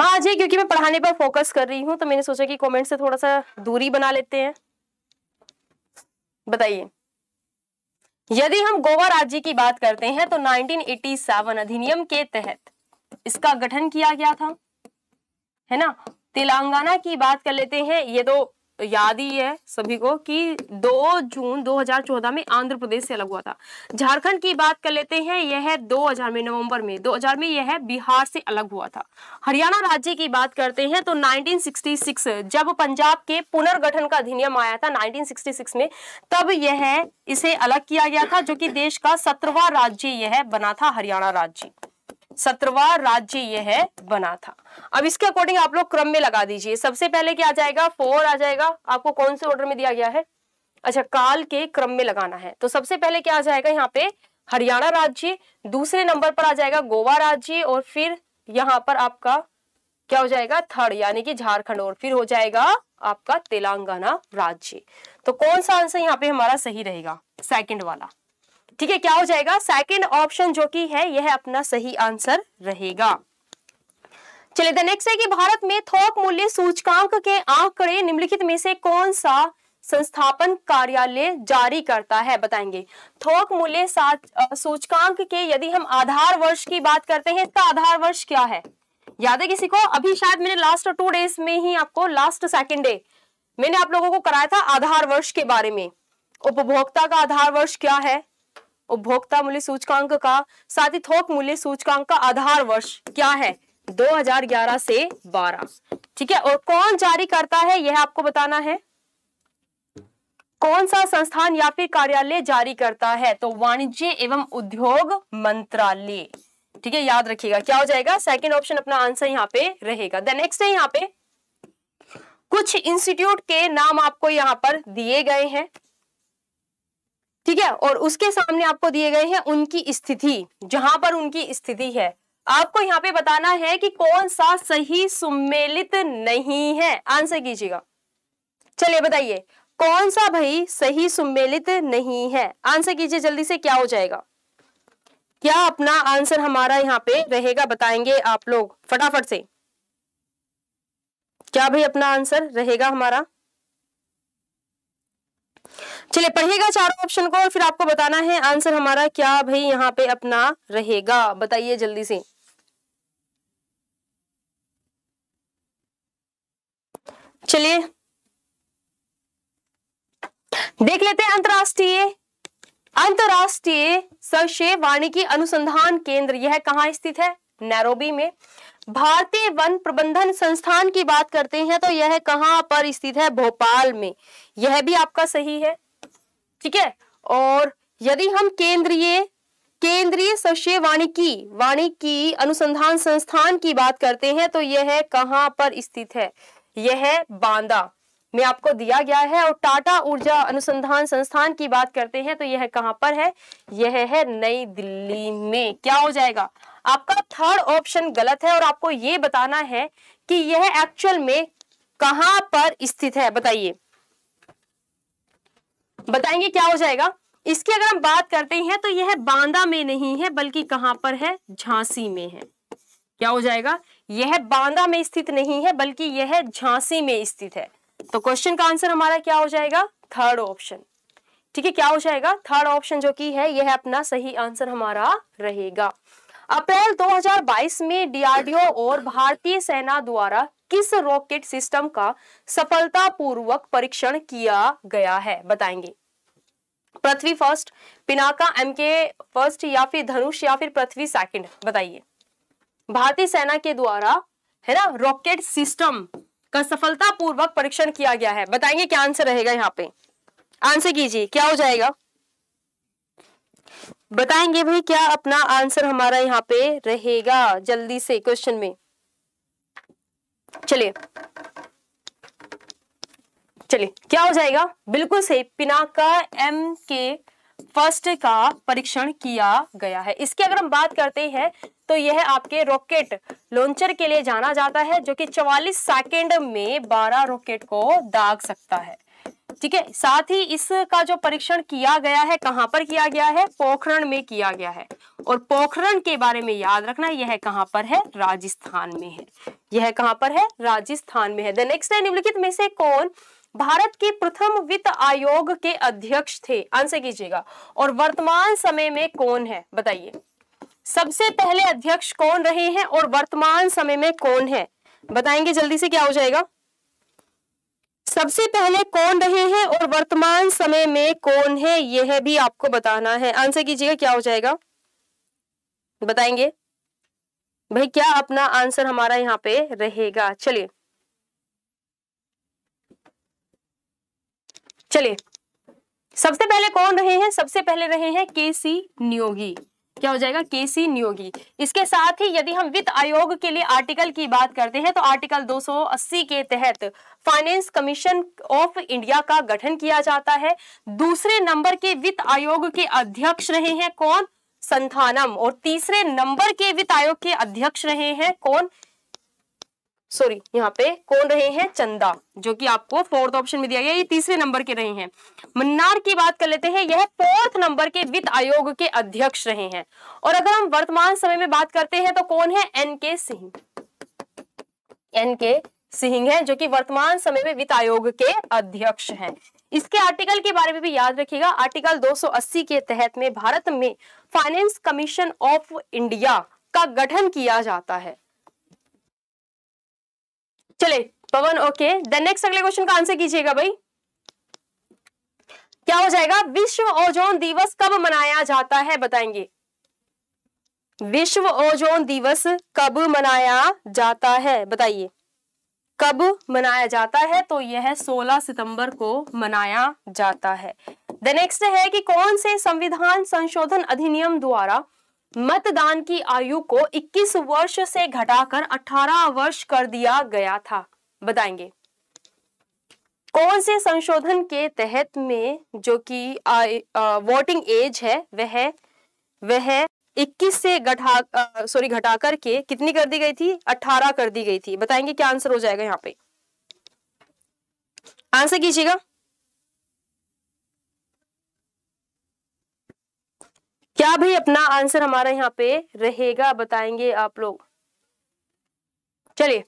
हाँ जी क्योंकि मैं पढ़ाने पर फोकस कर रही हूं तो मैंने सोचा कि कमेंट से थोड़ा सा दूरी बना लेते हैं बताइए यदि हम गोवा राज्य की बात करते हैं तो 1987 अधिनियम के तहत इसका गठन किया गया था है ना तेलंगाना की बात कर लेते हैं ये तो याद ही है सभी को कि 2 जून 2014 में आंध्र प्रदेश से अलग हुआ था झारखंड की बात कर लेते हैं यह है 2000 में नवंबर में 2000 में यह बिहार से अलग हुआ था हरियाणा राज्य की बात करते हैं तो 1966 जब पंजाब के पुनर्गठन का अधिनियम आया था 1966 में तब यह इसे अलग किया गया था जो कि देश का सत्रवा राज्य यह बना था हरियाणा राज्य सत्रवा राज्य ये है बना था अब इसके अकॉर्डिंग आप लोग क्रम में लगा दीजिए सबसे पहले क्या आ जाएगा फोर आ जाएगा आपको कौन से ऑर्डर में दिया गया है अच्छा काल के क्रम में लगाना है तो सबसे पहले क्या आ जाएगा यहाँ पे हरियाणा राज्य दूसरे नंबर पर आ जाएगा गोवा राज्य और फिर यहाँ पर आपका क्या हो जाएगा थर्ड यानी कि झारखंड और फिर हो जाएगा आपका तेलंगाना राज्य तो कौन सा आंसर यहाँ पे हमारा सही रहेगा सेकंड वाला ठीक है क्या हो जाएगा सेकेंड ऑप्शन जो कि है यह अपना सही आंसर रहेगा चलिए द नेक्स्ट है कि भारत में थोक मूल्य सूचकांक के आंकड़े निम्नलिखित में से कौन सा संस्थापन कार्यालय जारी करता है बताएंगे थोक मूल्य सूचकांक के यदि हम आधार वर्ष की बात करते हैं इसका आधार वर्ष क्या है याद है किसी को अभी शायद मैंने लास्ट टू डेज में ही आपको लास्ट सेकेंड डे मैंने आप लोगों को कराया था आधार वर्ष के बारे में उपभोक्ता का आधार वर्ष क्या है उपभोक्ता मूल्य सूचकांक का साथ ही थोक मूल्य सूचकांक का आधार वर्ष क्या है 2011 से 12 ठीक है और कौन जारी करता है यह आपको बताना है कौन सा संस्थान या फिर कार्यालय जारी करता है तो वाणिज्य एवं उद्योग मंत्रालय ठीक है याद रखिएगा क्या हो जाएगा सेकंड ऑप्शन अपना आंसर यहाँ पे रहेगा द नेक्स्ट है यहाँ पे कुछ इंस्टीट्यूट के नाम आपको यहाँ पर दिए गए हैं ठीक है और उसके सामने आपको दिए गए हैं उनकी स्थिति जहां पर उनकी स्थिति है आपको यहाँ पे बताना है कि कौन सा सही सुमेलित नहीं है आंसर कीजिएगा चलिए बताइए कौन सा भाई सही सुमेलित नहीं है आंसर कीजिए जल्दी से क्या हो जाएगा क्या अपना आंसर हमारा यहाँ पे रहेगा बताएंगे आप लोग फटाफट से क्या भाई अपना आंसर रहेगा हमारा चलिए पढ़िएगा चारों ऑप्शन को और फिर आपको बताना है आंसर हमारा क्या भाई यहाँ पे अपना रहेगा बताइए जल्दी से चलिए देख लेते हैं अंतरराष्ट्रीय अंतरराष्ट्रीय सशे वाणिकी अनुसंधान केंद्र यह कहाँ स्थित है नैरोबी में भारतीय वन प्रबंधन संस्थान की बात करते हैं तो यह कहाँ पर स्थित है भोपाल में यह भी आपका सही है ठीक है और यदि हम केंद्रीय केंद्रीय सशय वाणिकी वाणिकी अनुसंधान संस्थान की बात करते हैं तो यह है कहाँ पर स्थित है यह है बांदा में आपको दिया गया है और टाटा ऊर्जा अनुसंधान संस्थान की बात करते हैं तो यह कहाँ पर है यह है नई दिल्ली में क्या हो जाएगा आपका थर्ड ऑप्शन गलत है और आपको ये बताना है कि यह एक्चुअल में कहां पर स्थित है बताइए बताएंगे क्या हो जाएगा इसकी अगर हम बात करते हैं तो यह बांदा में नहीं है बल्कि कहां पर है झांसी में है क्या हो जाएगा यह बांदा में स्थित नहीं है बल्कि यह झांसी में स्थित है तो क्वेश्चन का आंसर हमारा क्या हो जाएगा थर्ड ऑप्शन ठीक है क्या हो जाएगा थर्ड ऑप्शन जो की है यह अपना सही आंसर हमारा रहेगा अप्रैल 2022 में डीआरडीओ और भारतीय सेना द्वारा किस रॉकेट सिस्टम का सफलतापूर्वक परीक्षण किया गया है बताएंगे Prithvi first Pinaka MK first या फिर धनुष या फिर पृथ्वी सेकंड बताइए भारतीय सेना के द्वारा है ना रॉकेट सिस्टम का सफलतापूर्वक परीक्षण किया गया है बताएंगे क्या आंसर रहेगा यहाँ पे आंसर कीजिए क्या हो जाएगा बताएंगे भाई क्या अपना आंसर हमारा यहाँ पे रहेगा जल्दी से क्वेश्चन में चलिए चलिए क्या हो जाएगा बिल्कुल सही पिनाका एम के फर्स्ट का परीक्षण किया गया है इसकी अगर हम बात करते हैं तो यह आपके रॉकेट लॉन्चर के लिए जाना जाता है जो कि 44 सेकंड में 12 रॉकेट को दाग सकता है ठीक है साथ ही इसका जो परीक्षण किया गया है कहां पर किया गया है पोखरण में किया गया है और पोखरण के बारे में याद रखना यह कहां पर है राजस्थान में है यह कहां पर है राजस्थान में है द नेक्स्ट है निम्नलिखित में से कौन भारत के प्रथम वित्त आयोग के अध्यक्ष थे आंसर कीजिएगा और वर्तमान समय में कौन है बताइए सबसे पहले अध्यक्ष कौन रहे हैं और वर्तमान समय में कौन है बताएंगे जल्दी से क्या हो जाएगा सबसे पहले कौन रहे हैं और वर्तमान समय में कौन है यह भी आपको बताना है आंसर कीजिएगा क्या हो जाएगा तो बताएंगे भाई क्या अपना आंसर हमारा यहाँ पे रहेगा चलिए चलिए सबसे पहले कौन रहे हैं सबसे पहले रहे हैं के सी नियोगी क्या हो जाएगा के सी नियोगी इसके साथ ही यदि हम वित्त आयोग के लिए आर्टिकल की बात करते हैं तो आर्टिकल 280 के तहत फाइनेंस कमीशन ऑफ इंडिया का गठन किया जाता है दूसरे नंबर के वित्त आयोग के अध्यक्ष रहे हैं कौन संथानम और तीसरे नंबर के वित्त आयोग के अध्यक्ष रहे हैं कौन सॉरी यहाँ पे कौन रहे हैं चंदा जो कि आपको फोर्थ ऑप्शन में दिया गया ये तीसरे नंबर के रहे हैं मन्नार की बात कर लेते हैं यह फोर्थ नंबर के वित्त आयोग के अध्यक्ष रहे हैं और अगर हम वर्तमान समय में बात करते हैं तो कौन है एन के सिंह एन के सिंह है जो कि वर्तमान समय में वित्त आयोग के अध्यक्ष हैं इसके आर्टिकल के बारे में भी याद रखिएगा आर्टिकल 280 के तहत में भारत में फाइनेंस कमीशन ऑफ इंडिया का गठन किया जाता है चले पवन ओके द नेक्स्ट अगले क्वेश्चन का आंसर कीजिएगा भाई क्या हो जाएगा विश्व ओजोन दिवस कब मनाया जाता है बताएंगे विश्व ओजोन दिवस कब मनाया जाता है बताइए कब मनाया जाता है तो यह 16 सितंबर को मनाया जाता है द नेक्स्ट है कि कौन से संविधान संशोधन अधिनियम द्वारा मतदान की आयु को 21 वर्ष से घटाकर 18 वर्ष कर दिया गया था बताएंगे कौन से संशोधन के तहत में जो कि वोटिंग एज है वह वह 21 से घटा सॉरी घटा करके कितनी कर दी गई थी 18 कर दी गई थी बताएंगे क्या आंसर हो जाएगा यहाँ पे आंसर कीजिएगा क्या भाई अपना आंसर हमारा यहाँ पे रहेगा बताएंगे आप लोग चलिए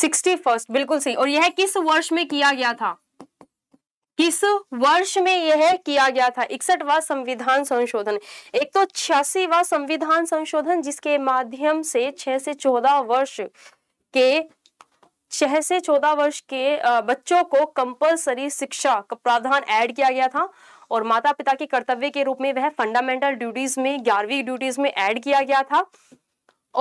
सिक्सटी फर्स्ट बिल्कुल सही और यह किस वर्ष में किया गया था किस वर्ष में यह किया गया था इकसठवा संविधान संशोधन एक तो छियासीवा संविधान संशोधन जिसके माध्यम से छह से चौदह वर्ष के छह से चौदह वर्ष के बच्चों को कंपलसरी शिक्षा का प्रावधान ऐड किया गया था और माता पिता के कर्तव्य के रूप में वह फंडामेंटल ड्यूटीज में ग्यारहवीं ड्यूटीज में ऐड किया गया था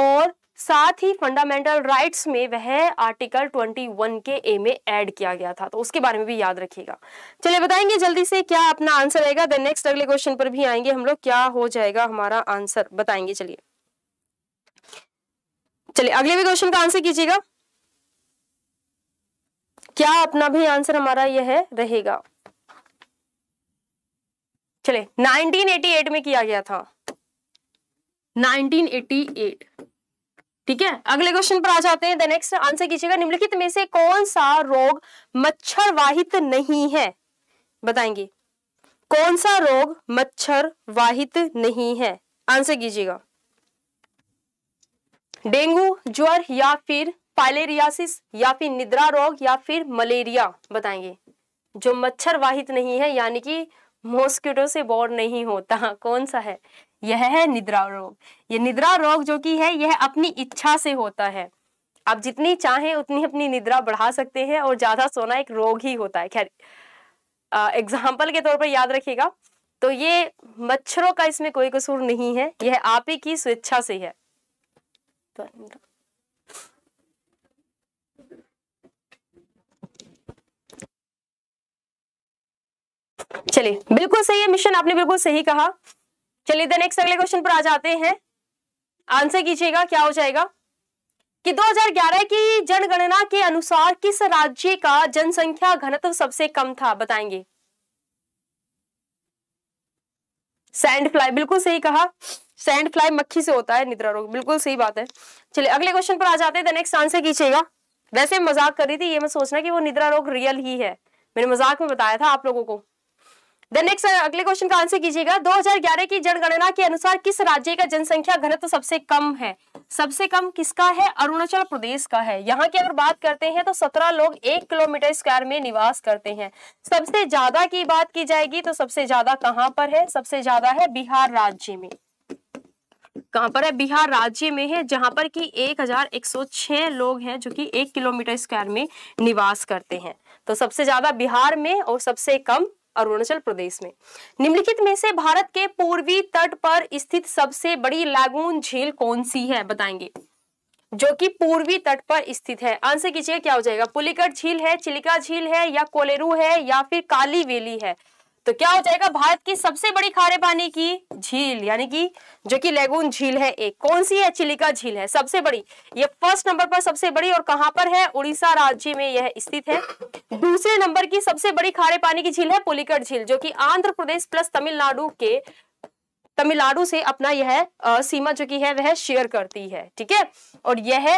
और साथ ही फंडामेंटल राइट्स में वह आर्टिकल 21 के ए में ऐड किया गया था तो उसके बारे में भी याद रखिएगा चलिए बताएंगे जल्दी से क्या अपना आंसर आएगा देन नेक्स्ट अगले क्वेश्चन पर भी आएंगे हम लोग क्या हो जाएगा हमारा आंसर बताएंगे चलिए चलिए अगले भी क्वेश्चन का आंसर कीजिएगा क्या अपना भी आंसर हमारा यह है रहेगा चले 1988 में किया गया था 1988 ठीक है अगले क्वेश्चन पर आ जाते हैं नेक्स्ट आंसर कीजिएगा निम्नलिखित में से कौन सा रोग मच्छर वाहित नहीं है बताएंगे कौन सा रोग मच्छर वाहित नहीं है आंसर कीजिएगा डेंगू ज्वर या फिर फाइलेरियासिस या फिर निद्रा रोग या फिर मलेरिया बताएंगे जो मच्छर वाहित नहीं है यानी कि मॉस्किटो से बोर नहीं होता कौन सा है यह है निद्रा रोग ये निद्रा रोग जो कि है यह अपनी इच्छा से होता है आप जितनी चाहें उतनी अपनी निद्रा बढ़ा सकते हैं और ज्यादा सोना एक रोग ही होता है खैर एग्जाम्पल के तौर पर याद रखिएगा तो ये मच्छरों का इसमें कोई कसूर नहीं है यह आप ही की स्वेच्छा से है तो चलिए बिल्कुल सही है मिशन आपने बिल्कुल सही कहा चलिए द नेक्स्ट अगले क्वेश्चन पर आ जाते हैं आंसर कीजिएगा क्या हो जाएगा कि 2011 की जनगणना के अनुसार किस राज्य का जनसंख्या घनत्व सबसे कम था बताएंगे सैंड फ्लाई बिल्कुल सही कहा सैंड फ्लाई मक्खी से होता है निद्रा रोग बिल्कुल सही बात है चलिए अगले क्वेश्चन पर आ जाते हैं द नेक्स्ट आंसर कीजिएगा वैसे मजाक कर रही थी ये मैं सोचना कि वो निद्रा रोग रियल ही है मैंने मजाक में बताया था आप लोगों को देन नेक्स्ट uh, अगले क्वेश्चन का आंसर कीजिएगा 2011 की जनगणना के अनुसार किस राज्य का जनसंख्या घनत्व सबसे कम है सबसे कम किसका है अरुणाचल प्रदेश का है यहाँ की अगर बात करते हैं तो 17 लोग एक किलोमीटर स्क्वायर में निवास करते हैं सबसे ज्यादा की बात की जाएगी तो सबसे ज्यादा कहाँ पर है सबसे ज्यादा है बिहार राज्य में कहाँ पर है बिहार राज्य में है जहां पर कि 1106 लोग हैं जो कि एक किलोमीटर स्क्वायर में निवास करते हैं तो सबसे ज्यादा बिहार में और सबसे कम अरुणाचल प्रदेश में निम्नलिखित में से भारत के पूर्वी तट पर स्थित सबसे बड़ी लागून झील कौन सी है बताएंगे जो कि पूर्वी तट पर स्थित है आंसर कीजिए क्या हो जाएगा पुलिकट झील है चिलिका झील है या कोलेरू है या फिर काली वेली है तो क्या हो जाएगा भारत की सबसे बड़ी खारे पानी की झील यानी कि जो कि लेगून झील है एक कौन सी है चिलिका झील है सबसे बड़ी ये फर्स्ट नंबर पर सबसे बड़ी और कहां पर है उड़ीसा राज्य में यह स्थित है दूसरे नंबर की सबसे बड़ी खारे पानी की झील है पुलिकट झील जो कि आंध्र प्रदेश प्लस तमिलनाडु के तमिलनाडु से अपना यह सीमा जो की है वह शेयर करती है ठीक है और यह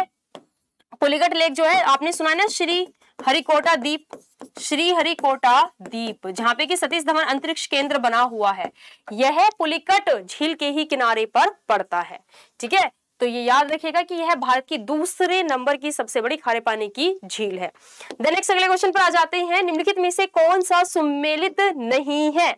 पुलिकट लेक जो है आपने सुना ना श्री हरिकोटा द्वीप श्रीहरिकोटा द्वीप जहां पे कि सतीश धवन अंतरिक्ष केंद्र बना हुआ है यह पुलिकट झील के ही किनारे पर पड़ता है ठीक है तो ये याद रखिएगा कि यह भारत की दूसरे नंबर की सबसे बड़ी खारे पानी की झील है अगले क्वेश्चन पर आ जाते हैं निम्नलिखित में से कौन सा सुमेलित नहीं है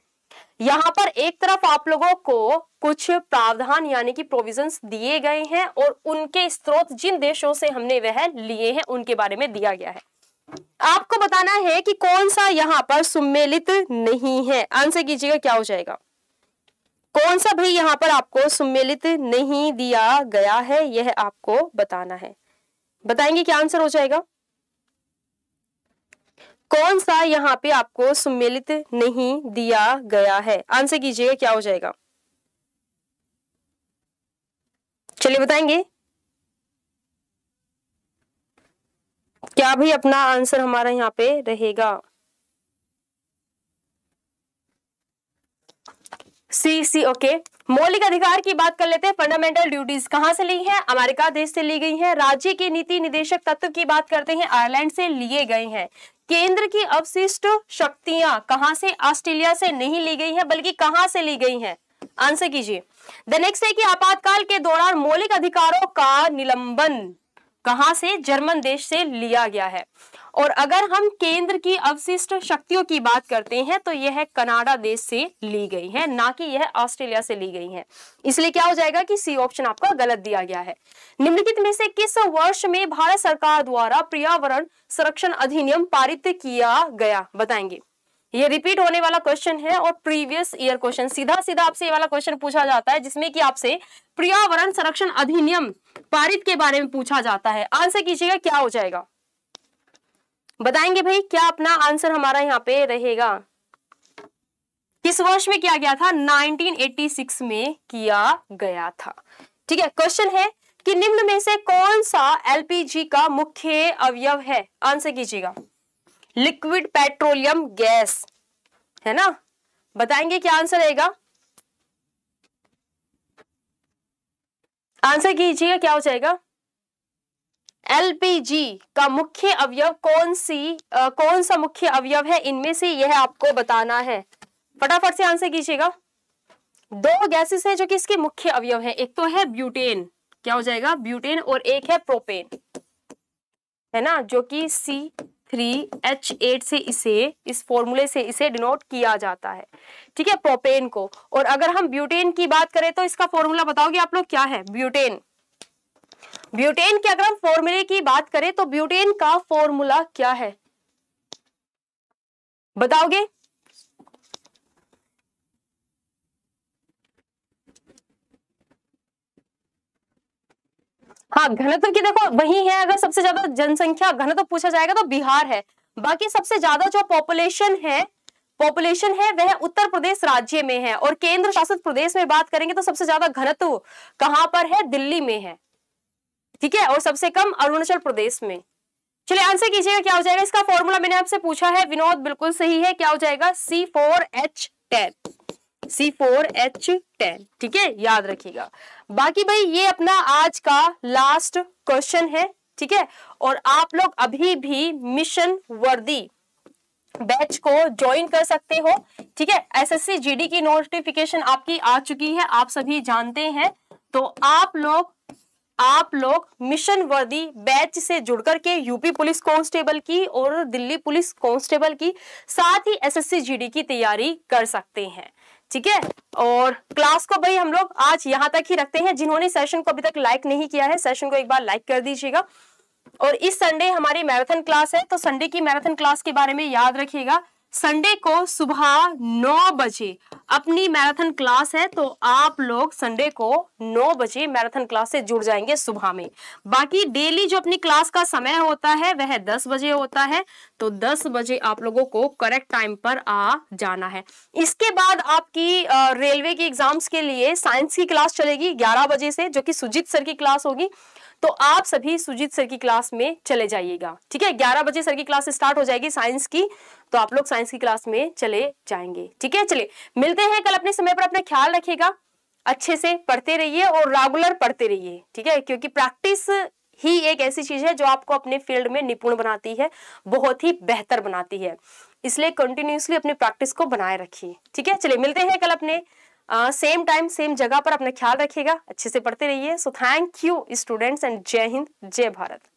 यहाँ पर एक तरफ आप लोगों को कुछ प्रावधान यानी कि प्रोविजंस दिए गए हैं और उनके स्रोत जिन देशों से हमने वह लिए हैं उनके बारे में दिया गया है आपको बताना है कि कौन सा यहाँ पर सुमेलित नहीं है आंसर कीजिएगा क्या हो जाएगा कौन सा भाई यहाँ पर आपको सुमेलित नहीं दिया गया है यह आपको बताना है बताएंगे क्या आंसर हो जाएगा कौन सा यहाँ पे आपको सुमेलित नहीं दिया गया है आंसर कीजिएगा क्या हो जाएगा चलिए बताएंगे क्या भी अपना आंसर हमारा यहाँ पे रहेगा सी सी ओके मौलिक अधिकार की बात कर लेते हैं फंडामेंटल ड्यूटीज कहां से ली है अमेरिका देश से ली गई है राज्य के नीति निदेशक तत्व की बात करते हैं आयरलैंड से लिए गए हैं केंद्र की अवशिष्ट शक्तियां कहां से ऑस्ट्रेलिया से नहीं ली गई है बल्कि कहां से ली गई हैं आंसर कीजिए द नेक्स्ट है कि आपातकाल के दौरान मौलिक अधिकारों का निलंबन कहां से जर्मन देश से लिया गया है और अगर हम केंद्र की अवशिष्ट शक्तियों की बात करते हैं तो यह कनाडा देश से ली गई है ना कि यह ऑस्ट्रेलिया से ली गई है इसलिए क्या हो जाएगा कि सी ऑप्शन आपका गलत दिया गया है निम्नलिखित में से किस वर्ष में भारत सरकार द्वारा पर्यावरण संरक्षण अधिनियम पारित किया गया बताएंगे ये रिपीट होने वाला क्वेश्चन है और प्रीवियस ईयर क्वेश्चन सीधा सीधा आपसे ये वाला क्वेश्चन पूछा जाता है जिसमें कि आपसे पर्यावरण संरक्षण अधिनियम पारित के बारे में पूछा जाता है आंसर कीजिएगा क्या हो जाएगा बताएंगे भाई क्या अपना आंसर हमारा यहाँ पे रहेगा किस वर्ष में किया गया था 1986 में किया गया था ठीक है क्वेश्चन है कि निम्न में से कौन सा एलपीजी का मुख्य अवयव है आंसर कीजिएगा लिक्विड पेट्रोलियम गैस है ना बताएंगे क्या आंसर रहेगा आंसर कीजिएगा क्या हो जाएगा एलपीजी का मुख्य अवयव कौन सी आ, कौन सा मुख्य अवयव है इनमें से यह आपको बताना है फटाफट से आंसर कीजिएगा दो गैसेस हैं जो कि इसके मुख्य अवयव हैं एक तो है ब्यूटेन क्या हो जाएगा ब्यूटेन और एक है प्रोपेन है ना जो कि सी थ्री एच एट से इसे इस फॉर्मूले से इसे डिनोट किया जाता है ठीक है प्रोपेन को और अगर हम ब्यूटेन की बात करें तो इसका फॉर्मूला बताओगे आप लोग क्या है ब्यूटेन ब्यूटेन के अगर हम फॉर्मूले की बात करें तो ब्यूटेन का फॉर्मूला क्या है बताओगे हाँ घनत्व की देखो वही है अगर सबसे ज्यादा जनसंख्या घनत्व पूछा जाएगा तो बिहार है बाकी सबसे ज्यादा जो पॉपुलेशन है पॉपुलेशन है वह उत्तर प्रदेश राज्य में है और केंद्र शासित प्रदेश में बात करेंगे तो सबसे ज्यादा घनत्व कहां पर है दिल्ली में है ठीक है और सबसे कम अरुणाचल प्रदेश में चलिए आंसर कीजिएगा क्या हो जाएगा इसका फॉर्मूला मैंने आपसे पूछा है विनोद बिल्कुल सही है क्या हो जाएगा C four H ten C four H ten ठीक है याद रखिएगा बाकी भाई ये अपना आज का लास्ट क्वेश्चन है ठीक है और आप लोग अभी भी मिशन वर्दी बैच को ज्वाइन कर सकते हो ठीक है एसएससी जीडी की नोटिफिकेशन आपकी आ चुकी है आप सभी जानते हैं तो आप लोग आप लोग मिशन वर्दी बैच से जुड़कर के यूपी पुलिस कांस्टेबल की और दिल्ली पुलिस कांस्टेबल की साथ ही एसएससी जीडी की तैयारी कर सकते हैं ठीक है और क्लास को भाई हम लोग आज यहाँ तक ही रखते हैं जिन्होंने सेशन को अभी तक लाइक नहीं किया है सेशन को एक बार लाइक कर दीजिएगा और इस संडे हमारी मैराथन क्लास है तो संडे की मैराथन क्लास के बारे में याद रखिएगा संडे को सुबह नौ बजे अपनी मैराथन क्लास है तो आप लोग संडे को नौ बजे मैराथन क्लास से जुड़ जाएंगे सुबह में बाकी डेली जो अपनी क्लास का समय होता है वह दस बजे होता है तो दस बजे आप लोगों को करेक्ट टाइम पर आ जाना है इसके बाद आपकी रेलवे के एग्जाम्स के लिए साइंस की क्लास चलेगी ग्यारह बजे से जो कि सुजीत सर की क्लास होगी तो आप सभी सुजीत सर की क्लास में चले जाइएगा ठीक है ग्यारह बजे सर की क्लास स्टार्ट हो जाएगी साइंस की तो आप लोग साइंस की क्लास में चले जाएंगे ठीक है चलिए मिलते हैं कल अपने समय पर अपना ख्याल रखिएगा अच्छे से पढ़ते रहिए और रेगुलर पढ़ते रहिए ठीक है क्योंकि प्रैक्टिस ही एक ऐसी चीज है जो आपको अपने फील्ड में निपुण बनाती है बहुत ही बेहतर बनाती है इसलिए कंटिन्यूसली अपनी प्रैक्टिस को बनाए रखिए ठीक है चलिए मिलते हैं कल अपने सेम टाइम सेम जगह पर अपना ख्याल रखिएगा अच्छे से पढ़ते रहिए so thank you students and Jai Hind जय भारत